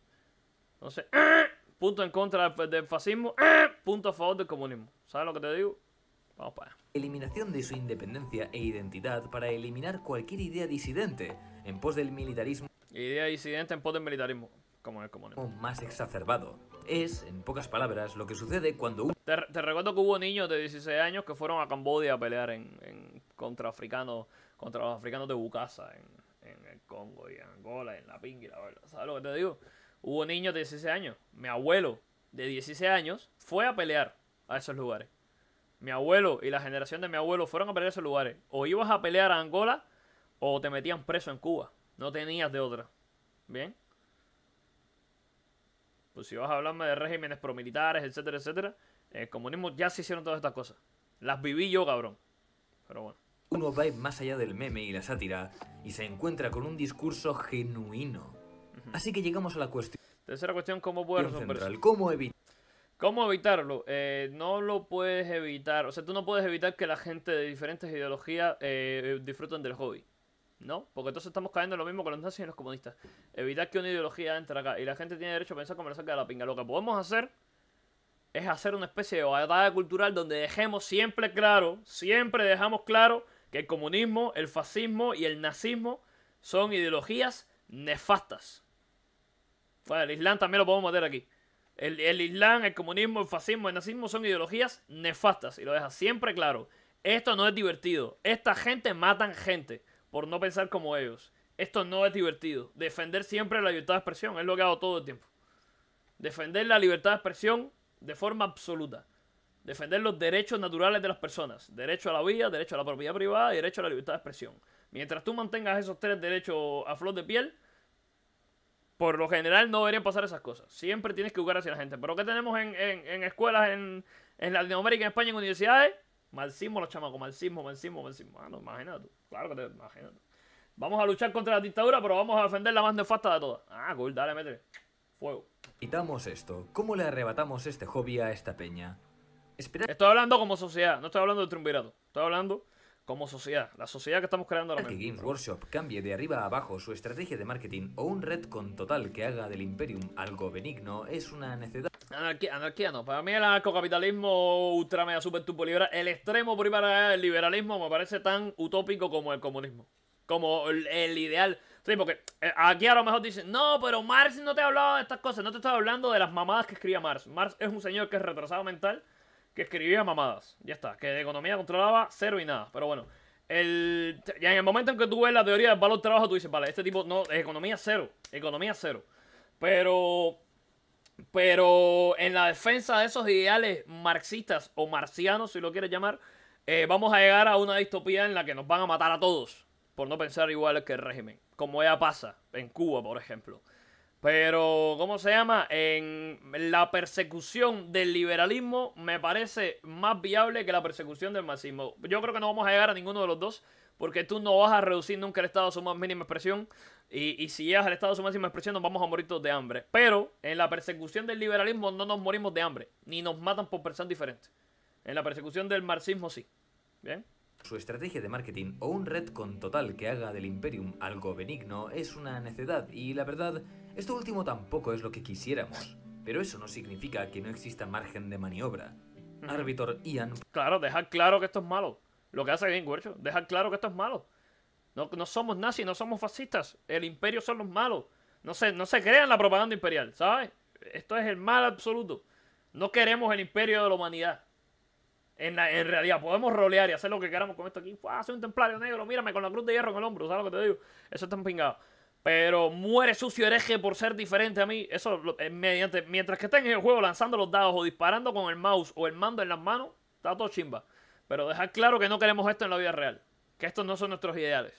Entonces, punto en contra del fascismo, punto a favor del comunismo. ¿Sabes lo que te digo? Vamos para allá eliminación de su independencia e identidad para eliminar cualquier idea disidente en pos del militarismo. Idea disidente en pos del militarismo, como es comunismo. Más exacerbado. Es, en pocas palabras, lo que sucede cuando Te, recuerdo que hubo niños de 16 años que fueron a Cambodia a pelear en, contra africanos, contra los africanos de Bukasa, en, el Congo y Angola, en la Pingui, la verdad. ¿Sabes lo que te digo? Hubo niños de 16 años. Mi abuelo, de 16 años, fue a pelear a esos lugares mi abuelo y la generación de mi abuelo fueron a perder esos lugares. O ibas a pelear a Angola o te metían preso en Cuba. No tenías de otra. ¿Bien? Pues si vas a hablarme de regímenes promilitares, etcétera, etcétera, el comunismo ya se hicieron todas estas cosas. Las viví yo, cabrón. Pero bueno. Uno va más allá del meme y la sátira y se encuentra con un discurso genuino. Así que llegamos a la cuestión. Tercera cuestión, ¿cómo puede ¿Cómo evitar? ¿Cómo evitarlo? Eh, no lo puedes evitar. O sea, tú no puedes evitar que la gente de diferentes ideologías eh, eh, disfruten del hobby. ¿No? Porque entonces estamos cayendo en lo mismo con los nazis y los comunistas. Evitar que una ideología entre acá. Y la gente tiene derecho a pensar como le saca de la pinga. Lo que podemos hacer es hacer una especie de batalla cultural donde dejemos siempre claro, siempre dejamos claro que el comunismo, el fascismo y el nazismo son ideologías nefastas. Bueno, el Islam también lo podemos meter aquí. El, Islam, el comunismo, el fascismo, el nazismo son ideologías nefastas y lo deja siempre claro. Esto no es divertido. Esta gente matan gente por no pensar como ellos. Esto no es divertido. Defender siempre la libertad de expresión es lo que hago todo el tiempo. Defender la libertad de expresión de forma absoluta. Defender los derechos naturales de las personas. Derecho a la vida, derecho a la propiedad privada y derecho a la libertad de expresión. Mientras tú mantengas esos tres derechos a flor de piel, por lo general no deberían pasar esas cosas. Siempre tienes que jugar hacia la gente. Pero ¿qué tenemos en, en, escuelas en, Latinoamérica, en España, en universidades? Malcismo, los chamacos, Malcismo, malcismo, malcismo. Ah, no, imagínate. Claro que te imagínate. Vamos a luchar contra la dictadura, pero vamos a defender la más nefasta de todas. Ah, cool, dale, mete, Fuego. Quitamos esto. ¿Cómo le arrebatamos este hobby a esta peña? Estoy hablando como sociedad, no estoy hablando de triunvirato. Estoy hablando como sociedad, la sociedad que estamos creando ahora mismo. Que Game Workshop cambie de arriba a abajo su estrategia de marketing o un red con total que haga del Imperium algo benigno es una necesidad... Anarquía, anarquía no. Para mí el anarcocapitalismo ultra mega super tupo liberal, el extremo para el liberalismo me parece tan utópico como el comunismo. Como el, ideal. Sí, porque eh, aquí a lo mejor dicen, no, pero Marx no te ha hablado de estas cosas, no te estaba hablando de las mamadas que escribía Marx. Marx es un señor que es retrasado mental que escribía mamadas. Ya está, que de economía controlaba cero y nada. Pero bueno, el, ya en el momento en que tú ves la teoría del valor trabajo, tú dices, vale, este tipo no, es economía cero, economía cero. Pero, pero en la defensa de esos ideales marxistas o marcianos, si lo quieres llamar, eh, vamos a llegar a una distopía en la que nos van a matar a todos por no pensar igual que el régimen, como ya pasa en Cuba, por ejemplo. Pero, ¿cómo se llama? En la persecución del liberalismo me parece más viable que la persecución del marxismo. Yo creo que no vamos a llegar a ninguno de los dos, porque tú no vas a reducir nunca el Estado a su mínima expresión. Y, si llegas al Estado a su máxima expresión, nos vamos a morir todos de hambre. Pero en la persecución del liberalismo no nos morimos de hambre, ni nos matan por pensar diferente. En la persecución del marxismo sí. ¿Bien? Su estrategia de marketing o un con total que haga del Imperium algo benigno es una necedad y la verdad, esto último tampoco es lo que quisiéramos. Pero eso no significa que no exista margen de maniobra. árbitor Ian... Claro, dejar claro que esto es malo. Lo que hace bien Guercho, dejar claro que esto es malo. No, no somos nazis, no somos fascistas. El imperio son los malos. No se, no se crean la propaganda imperial, ¿sabes? Esto es el mal absoluto. No queremos el imperio de la humanidad. En, realidad, podemos rolear y hacer lo que queramos con esto aquí. Hace un templario negro, mírame con la cruz de hierro en el hombro, ¿sabes lo que te digo? Eso está pingado. Pero muere sucio hereje por ser diferente a mí. Eso, es eh, mediante, mientras que estén en el juego lanzando los dados o disparando con el mouse o el mando en las manos, está todo chimba. Pero dejar claro que no queremos esto en la vida real. Que estos no son nuestros ideales.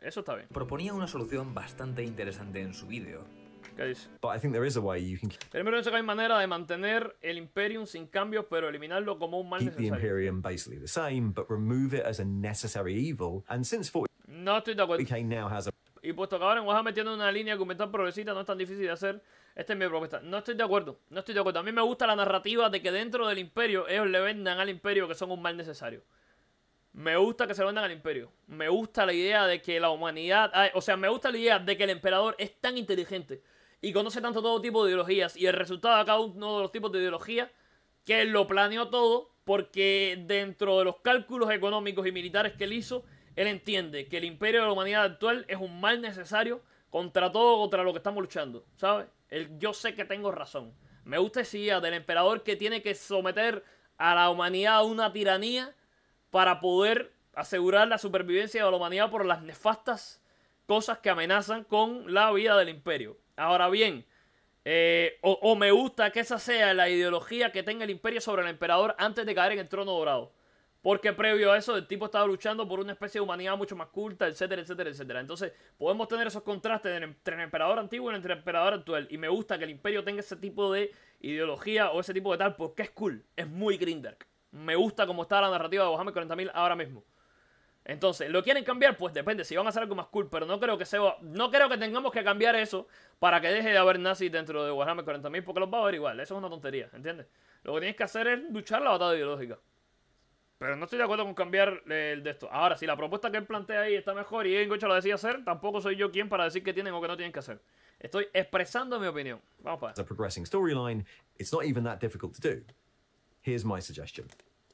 Eso está bien. Proponía una solución bastante interesante en su vídeo pero creo que hay manera de mantener el Imperium sin cambios, pero eliminarlo como un mal necesario. No estoy de acuerdo. Y puesto que ahora en meter metiendo una línea argumental progresista no es tan difícil de hacer, esta es mi propuesta. No estoy de acuerdo, no estoy de acuerdo. A mí me gusta la narrativa de que dentro del imperio ellos le vendan al imperio que son un mal necesario. Me gusta que se lo vendan al imperio. Me gusta la idea de que la humanidad... o sea, me gusta la idea de que el emperador es tan inteligente y conoce tanto todo tipo de ideologías y el resultado de cada uno de los tipos de ideología que él lo planeó todo porque dentro de los cálculos económicos y militares que él hizo, él entiende que el imperio de la humanidad actual es un mal necesario contra todo, contra lo que estamos luchando, ¿sabes? yo sé que tengo razón. Me gusta del emperador que tiene que someter a la humanidad a una tiranía para poder asegurar la supervivencia de la humanidad por las nefastas cosas que amenazan con la vida del imperio. Ahora bien, eh, o, me gusta que esa sea la ideología que tenga el imperio sobre el emperador antes de caer en el trono dorado. Porque previo a eso el tipo estaba luchando por una especie de humanidad mucho más culta, etcétera, etcétera, etcétera. Entonces podemos tener esos contrastes entre el emperador antiguo y entre el emperador actual. Y me gusta que el imperio tenga ese tipo de ideología o ese tipo de tal porque es cool. Es muy Grindark. Me gusta cómo está la narrativa de Warhammer 40.000 ahora mismo. Entonces, ¿lo quieren cambiar? Pues depende, si van a hacer algo más cool, pero no creo que sea, no creo que tengamos que cambiar eso para que deje de haber nazis dentro de Warhammer 40.000, porque los va a haber igual, eso es una tontería, ¿entiendes? Lo que tienes que hacer es luchar la batalla ideológica. Pero no estoy de acuerdo con cambiar eh, el de esto. Ahora, si la propuesta que él plantea ahí está mejor y Engocha lo decía hacer, tampoco soy yo quien para decir que tienen o que no tienen que hacer. Estoy expresando mi opinión. Vamos para allá. my suggestion.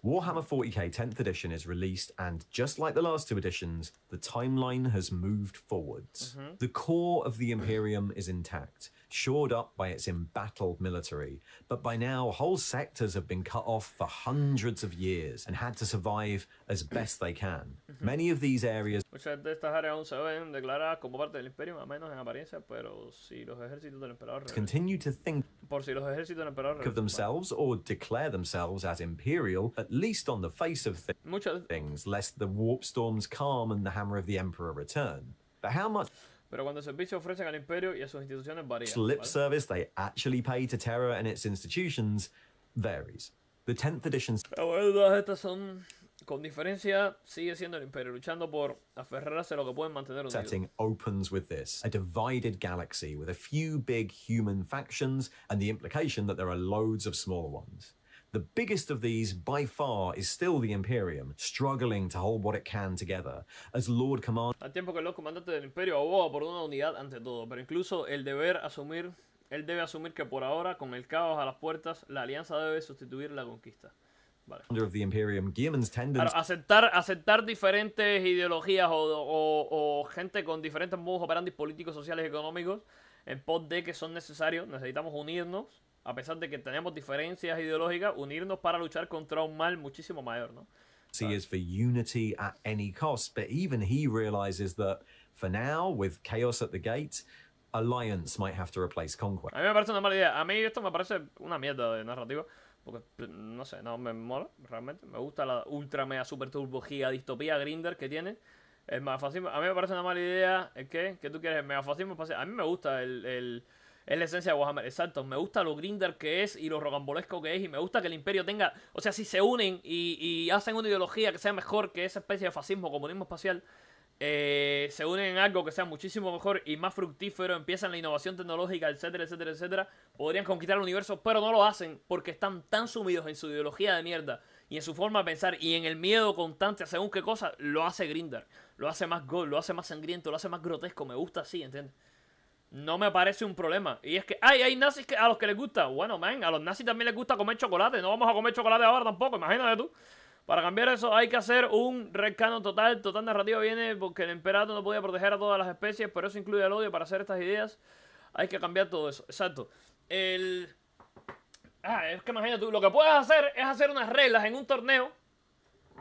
Warhammer 40k 10th edition is released, and just like the last two editions, the timeline has moved forwards. Mm-hmm. The core of the Imperium is intact shored up by its embattled military. But by now, whole sectors have been cut off for hundreds of years and had to survive as best they can. Many of these areas. Muchas de estas áreas aún se ven declaradas como parte del imperio, más menos en apariencia, pero si los ejércitos del emperador. Continue to think. Por si los ejércitos del emperador. Of themselves or declare themselves as imperial, at least on the face of thi Muchas... things, lest the warp storms calm and the hammer of the emperor return. But how much. Pero cuando servicio ofrecen al imperio y a sus instituciones varía. Slip service they actually pay to Terra and its institutions varies. The 10th edition. estas son con diferencia sigue siendo el imperio luchando por aferrarse a lo que pueden mantener unido. Setting opens with this, a divided galaxy with a few big human factions and the implication that there are loads of smaller ones. The biggest of these by far is still the Imperium, struggling to hold what it can together, as Lord Al tiempo que los comandantes del Imperio abogan por una unidad ante todo, pero incluso el deber asumir... Él debe asumir que por ahora, con el caos a las puertas, la alianza debe sustituir la conquista. Vale. Of the Imperium, aceptar, aceptar diferentes ideologías o, gente con diferentes modos operandi políticos, sociales y económicos en pos de que son necesarios, necesitamos unirnos a pesar de que tenemos diferencias ideológicas, unirnos para luchar contra un mal muchísimo mayor, ¿no? is for unity at any cost, but even he realizes that for now, with chaos at the gate, alliance might have to replace conquest. A mí me parece una mala idea. A mí esto me parece una mierda de narrativa, porque no sé, no me mola realmente. Me gusta la ultra mega super turbo giga distopía grinder que tiene. El megafascismo, a mí me parece una mala idea. ¿eh? qué? ¿Qué tú quieres? El megafascismo, a mí me gusta el, el es la esencia de Warhammer, exacto. Me gusta lo grinder que es y lo rocambolesco que es. Y me gusta que el imperio tenga. O sea, si se unen y, hacen una ideología que sea mejor que esa especie de fascismo, comunismo espacial. Eh, se unen en algo que sea muchísimo mejor y más fructífero, empiezan la innovación tecnológica, etcétera, etcétera, etcétera, podrían conquistar el universo, pero no lo hacen porque están tan sumidos en su ideología de mierda y en su forma de pensar y en el miedo constante a según qué cosa, lo hace Grindar, lo hace más gol, lo hace más sangriento, lo hace más grotesco, me gusta así, ¿entiendes? no me parece un problema. Y es que, ay, hay nazis que, a los que les gusta. Bueno, man, a los nazis también les gusta comer chocolate. No vamos a comer chocolate ahora tampoco, imagínate tú. Para cambiar eso hay que hacer un Rescano total. Total narrativo viene porque el emperador no podía proteger a todas las especies, pero eso incluye el odio para hacer estas ideas. Hay que cambiar todo eso. Exacto. El... Ah, es que imagínate tú, lo que puedes hacer es hacer unas reglas en un torneo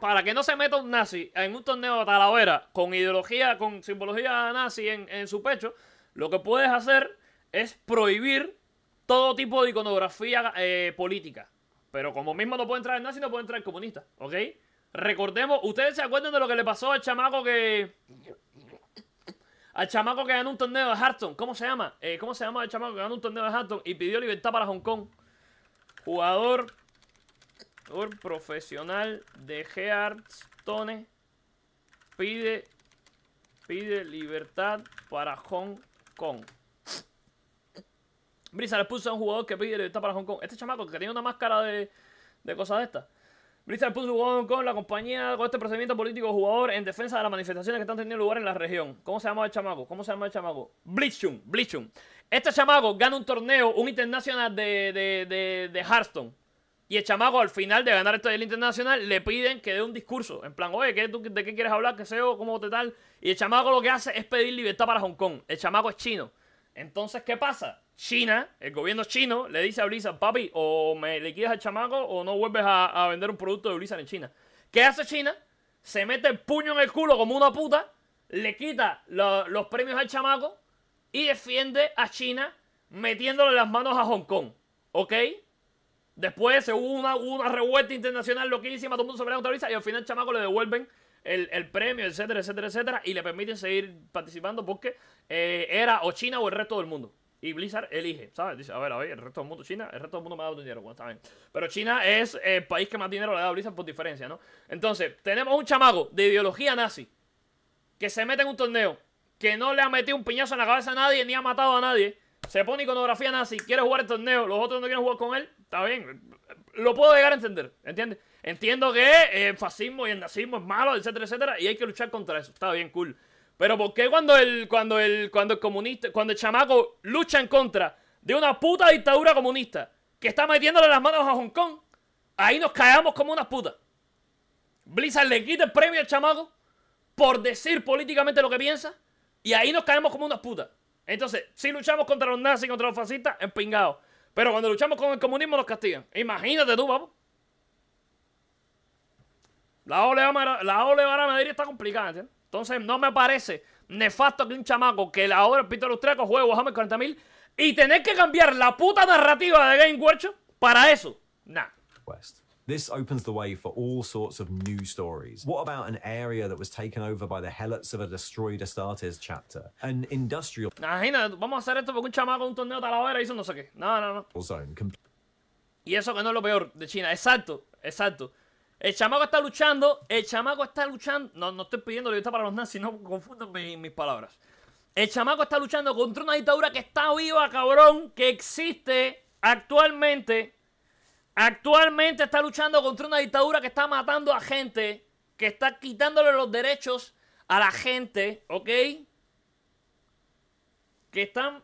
para que no se meta un nazi en un torneo de talavera con ideología, con simbología nazi en, en su pecho lo que puedes hacer es prohibir todo tipo de iconografía eh, política. Pero como mismo no puede entrar el nazi, no puede entrar el comunista, ¿ok? Recordemos, ¿ustedes se acuerdan de lo que le pasó al chamaco que... Al chamaco que ganó un torneo de Harton, ¿cómo se llama? Eh, ¿Cómo se llama el chamaco que ganó un torneo de Harton y pidió libertad para Hong Kong? Jugador, jugador profesional de Hearthstone pide, pide libertad para Hong Kong con Brisa le puso a un jugador que pide libertad para Hong Kong. Este chamaco que tiene una máscara de, de cosas de estas. Brisa le puso a un jugador de Hong Kong, la compañía con este procedimiento político jugador en defensa de las manifestaciones que están teniendo lugar en la región. ¿Cómo se llama el chamaco? ¿Cómo se llama el chamaco? Blitzchung, Blitzchung. Este chamaco gana un torneo, un internacional de, de, de, de Hearthstone. Y el chamaco al final de ganar esto del internacional le piden que dé un discurso. En plan, oye, ¿qué, ¿de qué quieres hablar? que sé yo? ¿Cómo te tal? Y el chamaco lo que hace es pedir libertad para Hong Kong. El chamaco es chino. Entonces, ¿qué pasa? China, el gobierno chino, le dice a Blizzard, papi, o me liquidas al chamaco o no vuelves a, vender un producto de Blizzard en China. ¿Qué hace China? Se mete el puño en el culo como una puta, le quita los premios al chamaco y defiende a China metiéndole las manos a Hong Kong. ¿Ok? Después se hubo una, revuelta internacional loquísima, todo el mundo se la y al final el chamaco le devuelven el, premio, etcétera, etcétera, etcétera, y le permiten seguir participando porque eh, era o China o el resto del mundo. Y Blizzard elige, ¿sabes? Dice, a ver, a ver, el resto del mundo, China, el resto del mundo me ha dado dinero, bueno, está bien. Pero China es el país que más dinero le ha a Blizzard por diferencia, ¿no? Entonces, tenemos un chamaco de ideología nazi que se mete en un torneo, que no le ha metido un piñazo en la cabeza a nadie, ni ha matado a nadie, se pone iconografía nazi, quiere jugar el torneo, los otros no quieren jugar con él, está bien. Lo puedo llegar a entender, ¿entiendes? Entiendo que el eh, fascismo y el nazismo es malo, etcétera, etcétera, y hay que luchar contra eso, está bien, cool. Pero porque cuando el, cuando el, cuando el comunista, cuando el chamaco lucha en contra de una puta dictadura comunista que está metiéndole las manos a Hong Kong, ahí nos caemos como unas putas? Blizzard le quita el premio al chamaco por decir políticamente lo que piensa y ahí nos caemos como unas putas. Entonces, si luchamos contra los nazis, contra los fascistas, empingados. Pero cuando luchamos con el comunismo, nos castigan. Imagínate tú, papo. La ole, la ole Madrid está complicada, Entonces, no me parece nefasto que un chamaco que ahora los trecos juegue Warhammer 40.000 y tener que cambiar la puta narrativa de Game Workshop para eso. Nah. West. This opens the way for all sorts of new stories. What about an area that was taken over by the helots of a destroyed Astartes chapter? An industrial... vamos a hacer esto porque un chamaco un torneo y hizo no sé qué. No, no, no. Y eso que no es lo peor de China. Exacto, exacto. El chamaco está luchando, el chamaco está luchando. No, no estoy pidiendo libertad para los nazis, no confundan mis palabras. El chamaco está luchando contra una dictadura que está viva, cabrón, que existe actualmente Actualmente está luchando contra una dictadura que está matando a gente, que está quitándole los derechos a la gente, ¿ok? Que están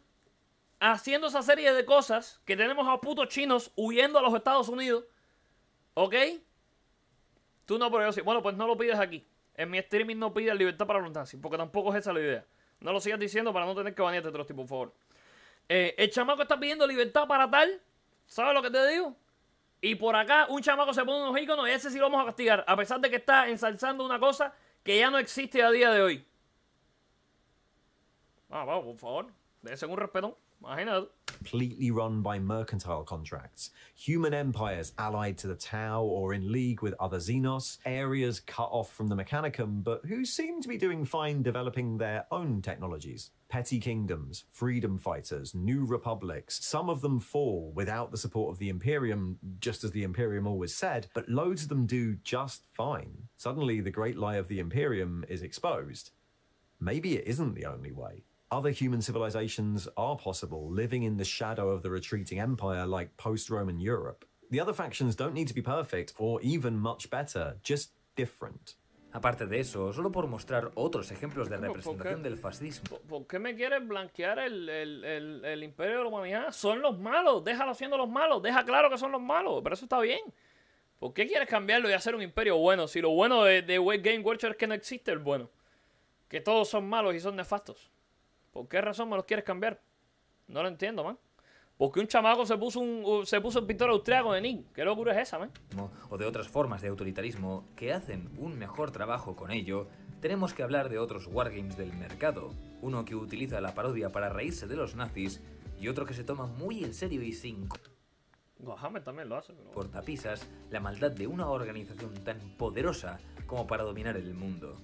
haciendo esa serie de cosas, que tenemos a putos chinos huyendo a los Estados Unidos, ¿ok? Tú no, pero yo sí. Bueno, pues no lo pides aquí. En mi streaming no pides libertad para abundancia, porque tampoco es esa la idea. No lo sigas diciendo para no tener que banearte, otros tipos, por favor. Eh, el chamaco está pidiendo libertad para tal. ¿Sabes lo que te digo? Y por acá un chamaco se pone unos iconos y ese sí lo vamos a castigar, a pesar de que está ensalzando una cosa que ya no existe a día de hoy. Ah, vamos, por favor, ese un respetón. I know. Completely run by mercantile contracts. Human empires allied to the Tau or in league with other Xenos, areas cut off from the Mechanicum, but who seem to be doing fine developing their own technologies. Petty kingdoms, freedom fighters, new republics, some of them fall without the support of the Imperium, just as the Imperium always said, but loads of them do just fine. Suddenly, the great lie of the Imperium is exposed. Maybe it isn't the only way. Other human civilizations are possible, living in the shadow of the retreating empire like post Roman Europe. The other factions don't need to be perfect or even much better, just different. Aparte de eso, solo por mostrar otros ejemplos de representación del fascismo. ¿Por qué me quieres blanquear el, el, el, el, imperio de la humanidad? Son los malos, déjalo siendo los malos, deja claro que son los malos, pero eso está bien. ¿Por qué quieres cambiarlo y hacer un imperio bueno si lo bueno de, de Game Watcher es que no existe el bueno? Que todos son malos y son nefastos. ¿Por qué razón me los quieres cambiar? No lo entiendo, man. Porque un chamaco se puso un se puso el pintor austriaco de Nick. ¿Qué locura es esa, man? O de otras formas de autoritarismo que hacen un mejor trabajo con ello, tenemos que hablar de otros wargames del mercado. Uno que utiliza la parodia para reírse de los nazis y otro que se toma muy en serio y sin... Warhammer también lo hace, Cortapisas la maldad de una organización tan poderosa como para dominar el mundo.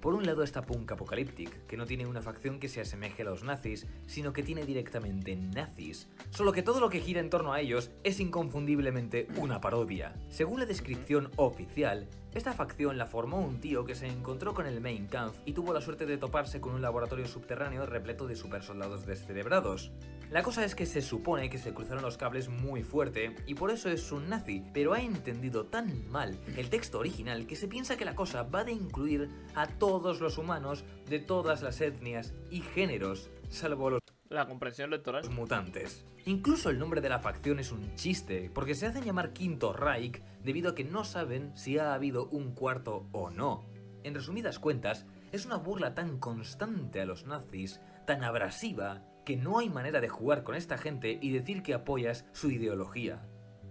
Por un lado está Punk Apocalyptic, que no tiene una facción que se asemeje a los nazis, sino que tiene directamente nazis, solo que todo lo que gira en torno a ellos es inconfundiblemente una parodia. Según la descripción oficial, esta facción la formó un tío que se encontró con el main camp y tuvo la suerte de toparse con un laboratorio subterráneo repleto de supersoldados descerebrados. La cosa es que se supone que se cruzaron los cables muy fuerte y por eso es un nazi, pero ha entendido tan mal el texto original que se piensa que la cosa va de incluir a todos los humanos de todas las etnias y géneros salvo los... La comprensión electoral. mutantes. Incluso el nombre de la facción es un chiste, porque se hacen llamar Quinto Reich debido a que no saben si ha habido un cuarto o no. En resumidas cuentas, es una burla tan constante a los nazis, tan abrasiva, que no hay manera de jugar con esta gente y decir que apoyas su ideología.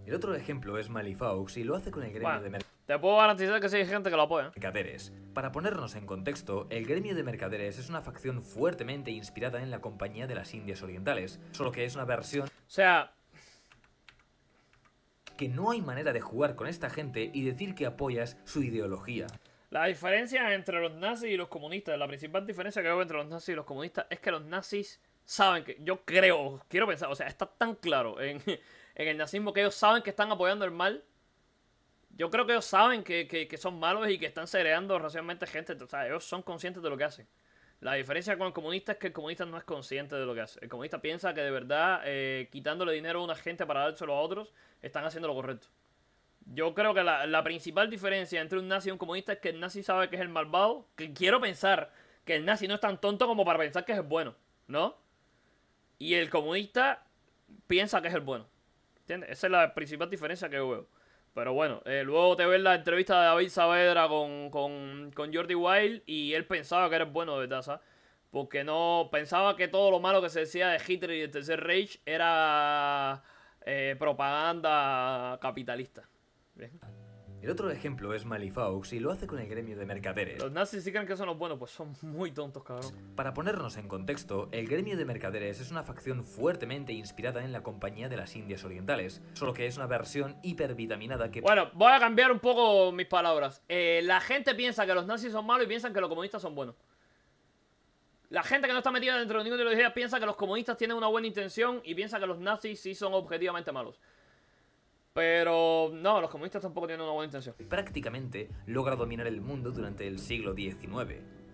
El otro ejemplo es Malifaux y lo hace con el gremio de mercado te puedo garantizar que sí hay gente que lo apoya. Mercaderes. Para ponernos en contexto, el gremio de mercaderes es una facción fuertemente inspirada en la Compañía de las Indias Orientales, solo que es una versión... O sea... Que no hay manera de jugar con esta gente y decir que apoyas su ideología. La diferencia entre los nazis y los comunistas, la principal diferencia que veo entre los nazis y los comunistas es que los nazis saben que, yo creo, quiero pensar, o sea, está tan claro en, en el nazismo que ellos saben que están apoyando el mal yo creo que ellos saben que, son malos y que están cereando racialmente gente. O sea, ellos son conscientes de lo que hacen. La diferencia con el comunista es que el comunista no es consciente de lo que hace. El comunista piensa que de verdad eh, quitándole dinero a una gente para dárselo a otros, están haciendo lo correcto. Yo creo que la, la, principal diferencia entre un nazi y un comunista es que el nazi sabe que es el malvado. Que quiero pensar que el nazi no es tan tonto como para pensar que es el bueno, ¿no? Y el comunista piensa que es el bueno. ¿Entiendes? Esa es la principal diferencia que veo. Pero bueno, eh, luego te ves la entrevista de David Saavedra con, con, con Jordi Wild y él pensaba que eres bueno de tasa Porque no pensaba que todo lo malo que se decía de Hitler y de Tercer Reich era eh, propaganda capitalista. El otro ejemplo es Malifaux y lo hace con el gremio de mercaderes. Los nazis sí creen que son los buenos, pues son muy tontos, cabrón. Para ponernos en contexto, el gremio de mercaderes es una facción fuertemente inspirada en la Compañía de las Indias Orientales, solo que es una versión hipervitaminada que... Bueno, voy a cambiar un poco mis palabras. Eh, la gente piensa que los nazis son malos y piensan que los comunistas son buenos. La gente que no está metida dentro de ninguna ideología piensa que los comunistas tienen una buena intención y piensa que los nazis sí son objetivamente malos. Pero no, los comunistas tampoco tienen una buena intención. Prácticamente logra dominar el mundo durante el siglo XIX.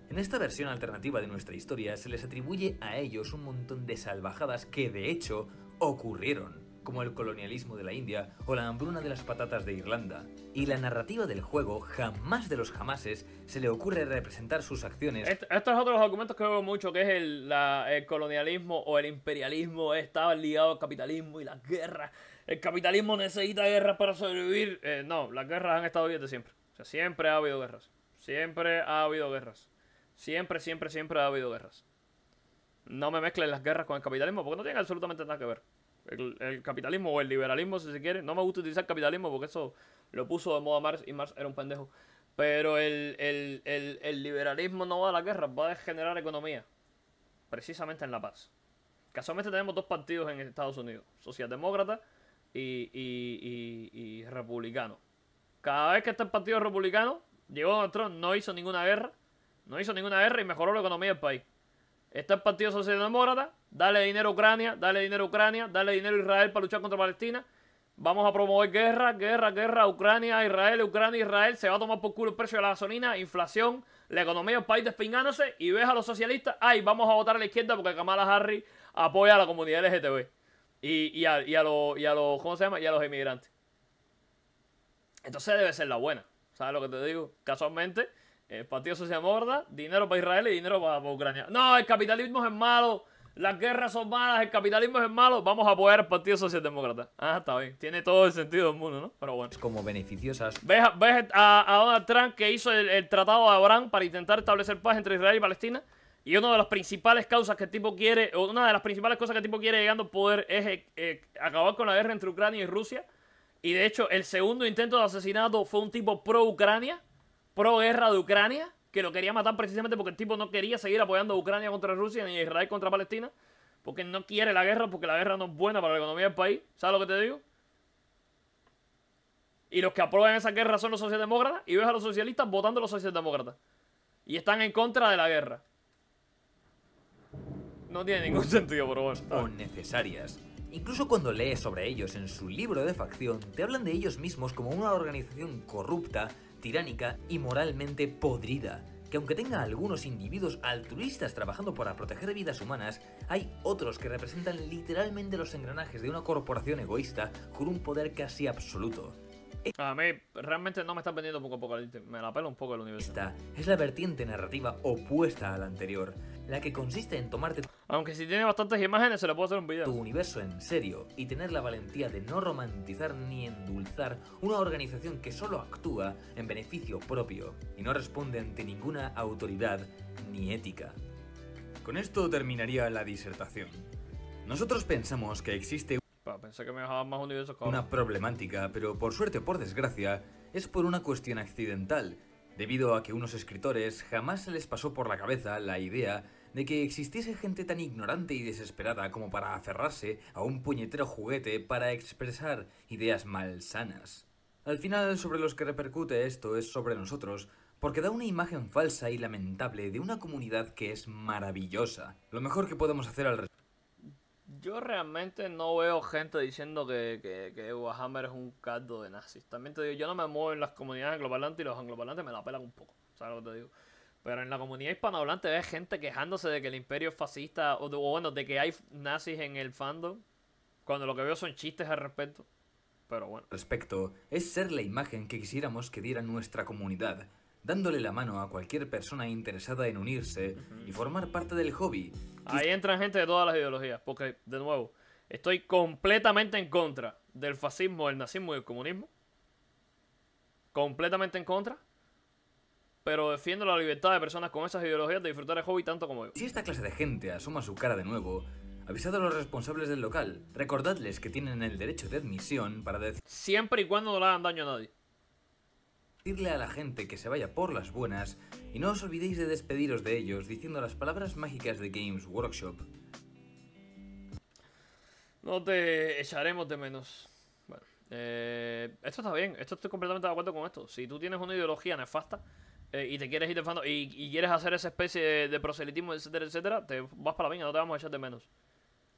En esta versión alternativa de nuestra historia se les atribuye a ellos un montón de salvajadas que de hecho ocurrieron como el colonialismo de la India o la hambruna de las patatas de Irlanda. Y la narrativa del juego, jamás de los jamases, se le ocurre representar sus acciones. estos otros argumentos que veo mucho, que es el, colonialismo o el imperialismo, estaba ligado al capitalismo y las guerras. El capitalismo necesita guerras para sobrevivir. Eh, no, las guerras han estado bien de siempre. O sea, siempre ha habido guerras. Siempre ha habido guerras. Siempre, siempre, siempre ha habido guerras. No me mezclen las guerras con el capitalismo porque no tienen absolutamente nada que ver. El, capitalismo o el liberalismo, si se quiere. No me gusta utilizar capitalismo porque eso lo puso de moda Marx y Marx era un pendejo. Pero el, liberalismo no va a la guerra, va a generar economía. Precisamente en la paz. Casualmente tenemos dos partidos en Estados Unidos, socialdemócrata y, y, republicano. Cada vez que está el partido republicano, llegó a Trump, no hizo ninguna guerra, no hizo ninguna guerra y mejoró la economía del país. Está el partido socialdemócrata, Dale dinero a Ucrania, dale dinero a Ucrania, dale dinero a Israel para luchar contra Palestina. Vamos a promover guerra, guerra, guerra, Ucrania, Israel, Ucrania, Israel. Se va a tomar por culo el precio de la gasolina, inflación, la economía del país despingándose. Y ves a los socialistas, ay, vamos a votar a la izquierda porque Kamala Harris apoya a la comunidad LGTB. Y, a, los, ¿cómo se llama? Y los inmigrantes. Entonces debe ser la buena. ¿Sabes lo que te digo? Casualmente, el Partido morda, dinero para Israel y dinero para Ucrania. No, el capitalismo es malo las guerras son malas, el capitalismo es malo. Vamos a apoyar al Partido Socialdemócrata. Ah, está bien. Tiene todo el sentido del mundo, ¿no? Pero bueno. Como beneficiosas. ¿Ves, a, Donald Trump que hizo el, tratado de Abraham para intentar establecer paz entre Israel y Palestina? Y una de las principales causas que tipo quiere, o una de las principales cosas que el tipo quiere llegando al poder es eh, eh, acabar con la guerra entre Ucrania y Rusia. Y de hecho, el segundo intento de asesinato fue un tipo pro-Ucrania, pro-guerra de Ucrania que lo quería matar precisamente porque el tipo no quería seguir apoyando a Ucrania contra Rusia ni Israel contra Palestina, porque no quiere la guerra, porque la guerra no es buena para la economía del país. ¿Sabes lo que te digo? Y los que aprueban esa guerra son los socialdemócratas y ves a los socialistas votando los socialdemócratas. Y están en contra de la guerra. No tiene ningún sentido, por vos. O necesarias. Incluso cuando lees sobre ellos en su libro de facción, te hablan de ellos mismos como una organización corrupta tiránica y moralmente podrida, que aunque tenga algunos individuos altruistas trabajando para proteger vidas humanas, hay otros que representan literalmente los engranajes de una corporación egoísta con un poder casi absoluto. A mí realmente no me están vendiendo poco a poco, me la pela un poco el universo. Esta es la vertiente narrativa opuesta a la anterior, la que consiste en tomarte... Aunque si tiene bastantes imágenes se la puedo hacer un video. Tu universo en serio y tener la valentía de no romantizar ni endulzar una organización que solo actúa en beneficio propio y no responde ante ninguna autoridad ni ética. Con esto terminaría la disertación. Nosotros pensamos que existe una problemática, pero por suerte o por desgracia, es por una cuestión accidental debido a que unos escritores jamás se les pasó por la cabeza la idea de que existiese gente tan ignorante y desesperada como para aferrarse a un puñetero juguete para expresar ideas malsanas. Al final sobre los que repercute esto es sobre nosotros, porque da una imagen falsa y lamentable de una comunidad que es maravillosa. Lo mejor que podemos hacer al respecto yo realmente no veo gente diciendo que, que, que Warhammer es un caldo de nazis. También te digo, yo no me muevo en las comunidades angloparlantes y los angloparlantes me la pelan un poco. ¿Sabes lo que te digo? Pero en la comunidad hispanohablante ves gente quejándose de que el imperio es fascista o, o, bueno, de que hay nazis en el fandom. Cuando lo que veo son chistes al respecto. Pero bueno. Respecto, es ser la imagen que quisiéramos que diera nuestra comunidad dándole la mano a cualquier persona interesada en unirse y formar parte del hobby. Ahí entran gente de todas las ideologías, porque, de nuevo, estoy completamente en contra del fascismo, el nazismo y el comunismo. Completamente en contra pero defiendo la libertad de personas con esas ideologías de disfrutar el hobby tanto como yo. Si esta clase de gente asoma su cara de nuevo, avisad a los responsables del local, recordadles que tienen el derecho de admisión para decir... Siempre y cuando no le hagan daño a nadie. Decirle a la gente que se vaya por las buenas y no os olvidéis de despediros de ellos diciendo las palabras mágicas de Games Workshop. No te echaremos de menos. Bueno, eh, esto está bien, esto estoy completamente de acuerdo con esto. Si tú tienes una ideología nefasta eh, y te quieres ir y, y, quieres hacer esa especie de proselitismo, etcétera, etcétera, te vas para la venga, no te vamos a echar de menos.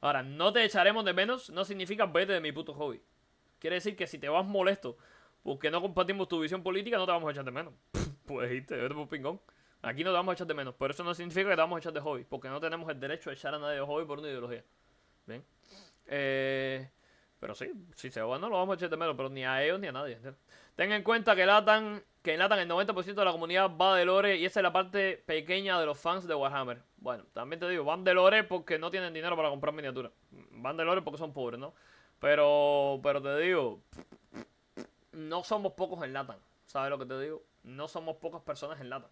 Ahora, no te echaremos de menos no significa vete de mi puto hobby. Quiere decir que si te vas molesto porque no compartimos tu visión política, no te vamos a echar de menos. pues irte, vete por pingón. Aquí no te vamos a echar de menos, pero eso no significa que te vamos a echar de hobby, porque no tenemos el derecho de echar a nadie de hobby por una ideología. ¿Bien? Eh, pero sí, si se va no lo vamos a echar de menos, pero ni a ellos ni a nadie. Ten en cuenta que latan, que en Latan el 90% de la comunidad va de lore y esa es la parte pequeña de los fans de Warhammer. Bueno, también te digo, van de lore porque no tienen dinero para comprar miniaturas. Van de lore porque son pobres, ¿no? Pero, pero te digo, no somos pocos en Latan, ¿Sabes lo que te digo? No somos pocas personas en Latam.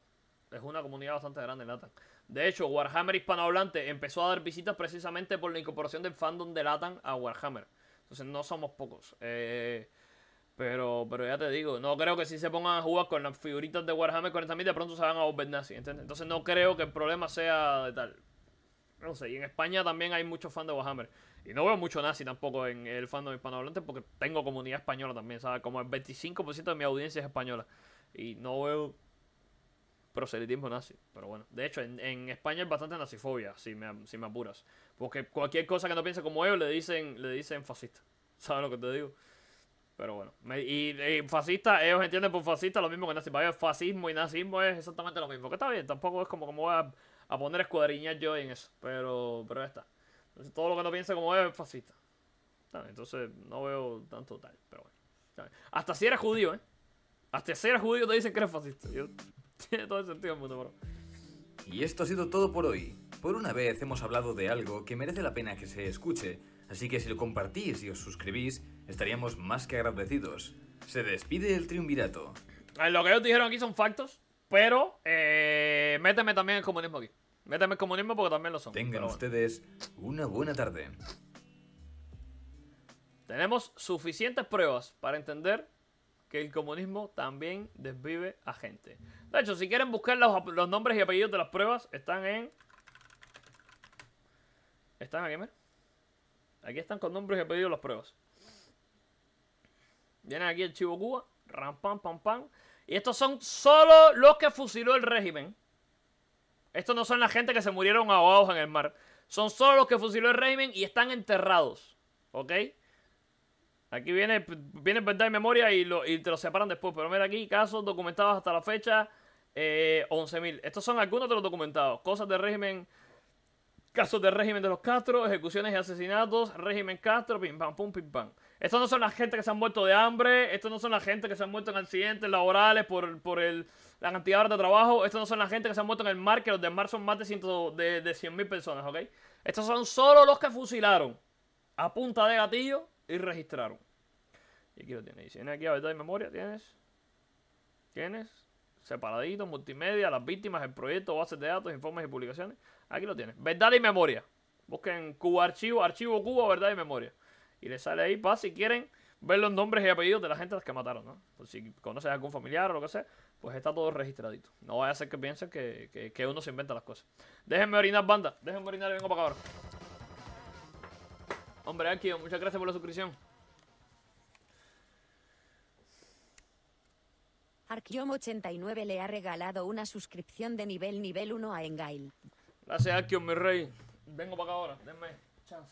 Es una comunidad bastante grande en Latam. De hecho, Warhammer hispanohablante empezó a dar visitas precisamente por la incorporación del fandom de Latan a Warhammer. Entonces no somos pocos. Eh, pero, pero ya te digo, no creo que si se pongan a jugar con las figuritas de Warhammer 40.000 de pronto se van a volver nazi, Entonces no creo que el problema sea de tal. No sé, y en España también hay muchos fans de Warhammer. Y no veo mucho nazi tampoco en el fandom hispanohablante porque tengo comunidad española también, ¿sabes? Como el 25% de mi audiencia es española. Y no veo proselitismo nazi. Pero bueno, de hecho, en, España hay bastante nazifobia, si me, si me, apuras. Porque cualquier cosa que no piense como ellos le dicen, le dicen fascista. ¿Sabes lo que te digo? Pero bueno, y, fascista, ellos entienden por fascista lo mismo que nazi. fascismo y nazismo es exactamente lo mismo. Que está bien, tampoco es como, como voy a, a poner escuadriñas yo en eso. Pero, pero ya está. Todo lo que no piensa como es fascista. Entonces no veo tanto tal, pero bueno. Hasta si eres judío, ¿eh? Hasta si eres judío te dicen que eres fascista. tiene todo el sentido del mundo, Y esto ha sido todo por hoy. Por una vez hemos hablado de algo que merece la pena que se escuche, así que si lo compartís y os suscribís, estaríamos más que agradecidos. Se despide el triunvirato. Eh, lo que ellos dijeron aquí son factos, pero eh, méteme también el comunismo aquí el comunismo porque también lo son. Tengan ustedes una buena tarde. Tenemos suficientes pruebas para entender que el comunismo también desvive a gente. De hecho, si quieren buscar los, nombres y apellidos de las pruebas, están en... ¿Están aquí, miren Aquí están con nombres y apellidos las pruebas. Vienen aquí el Chivo Cuba, ram pam pam pam. Y estos son solo los que fusiló el régimen. Estos no son la gente que se murieron ahogados en el mar. Son solo los que fusiló el régimen y están enterrados. ¿Ok? Aquí viene, viene verdad y memoria y, te lo separan después. Pero mira aquí, casos documentados hasta la fecha, 11.000. Eh, estos son algunos de los documentados. Cosas del régimen, casos de régimen de los Castro, ejecuciones y asesinatos, régimen Castro, pim pam, pum, pim pam. Estos no son la gente que se han muerto de hambre. Estos no son la gente que se han muerto en accidentes laborales por, por el la cantidad de horas de trabajo. Estos no son la gente que se ha muerto en el mar, que los del mar son más de, ciento, de, de 100.000 personas, ¿ok? Estos son solo los que fusilaron a punta de gatillo y registraron. Y aquí lo tienes. Tienes aquí verdad y memoria, tienes. Tienes. Separadito multimedia, las víctimas, el proyecto, bases de datos, informes y publicaciones. Aquí lo tienes. Verdad y memoria. Busquen Cuba Archivo, Archivo Cuba, verdad y memoria. Y les sale ahí para si quieren ver los nombres y apellidos de la gente a las que mataron, ¿no? si conoces a algún familiar o lo que sea, pues está todo registradito. No vaya a ser que piensen que, uno se inventa las cosas. Déjenme orinar, banda. Déjenme orinar y vengo para acá ahora. Hombre, aquí, muchas gracias por la suscripción. arkyom 89 le ha regalado una suscripción de nivel nivel 1 a Engail. Gracias, Arkiom, mi rey. Vengo para acá ahora. Denme chance.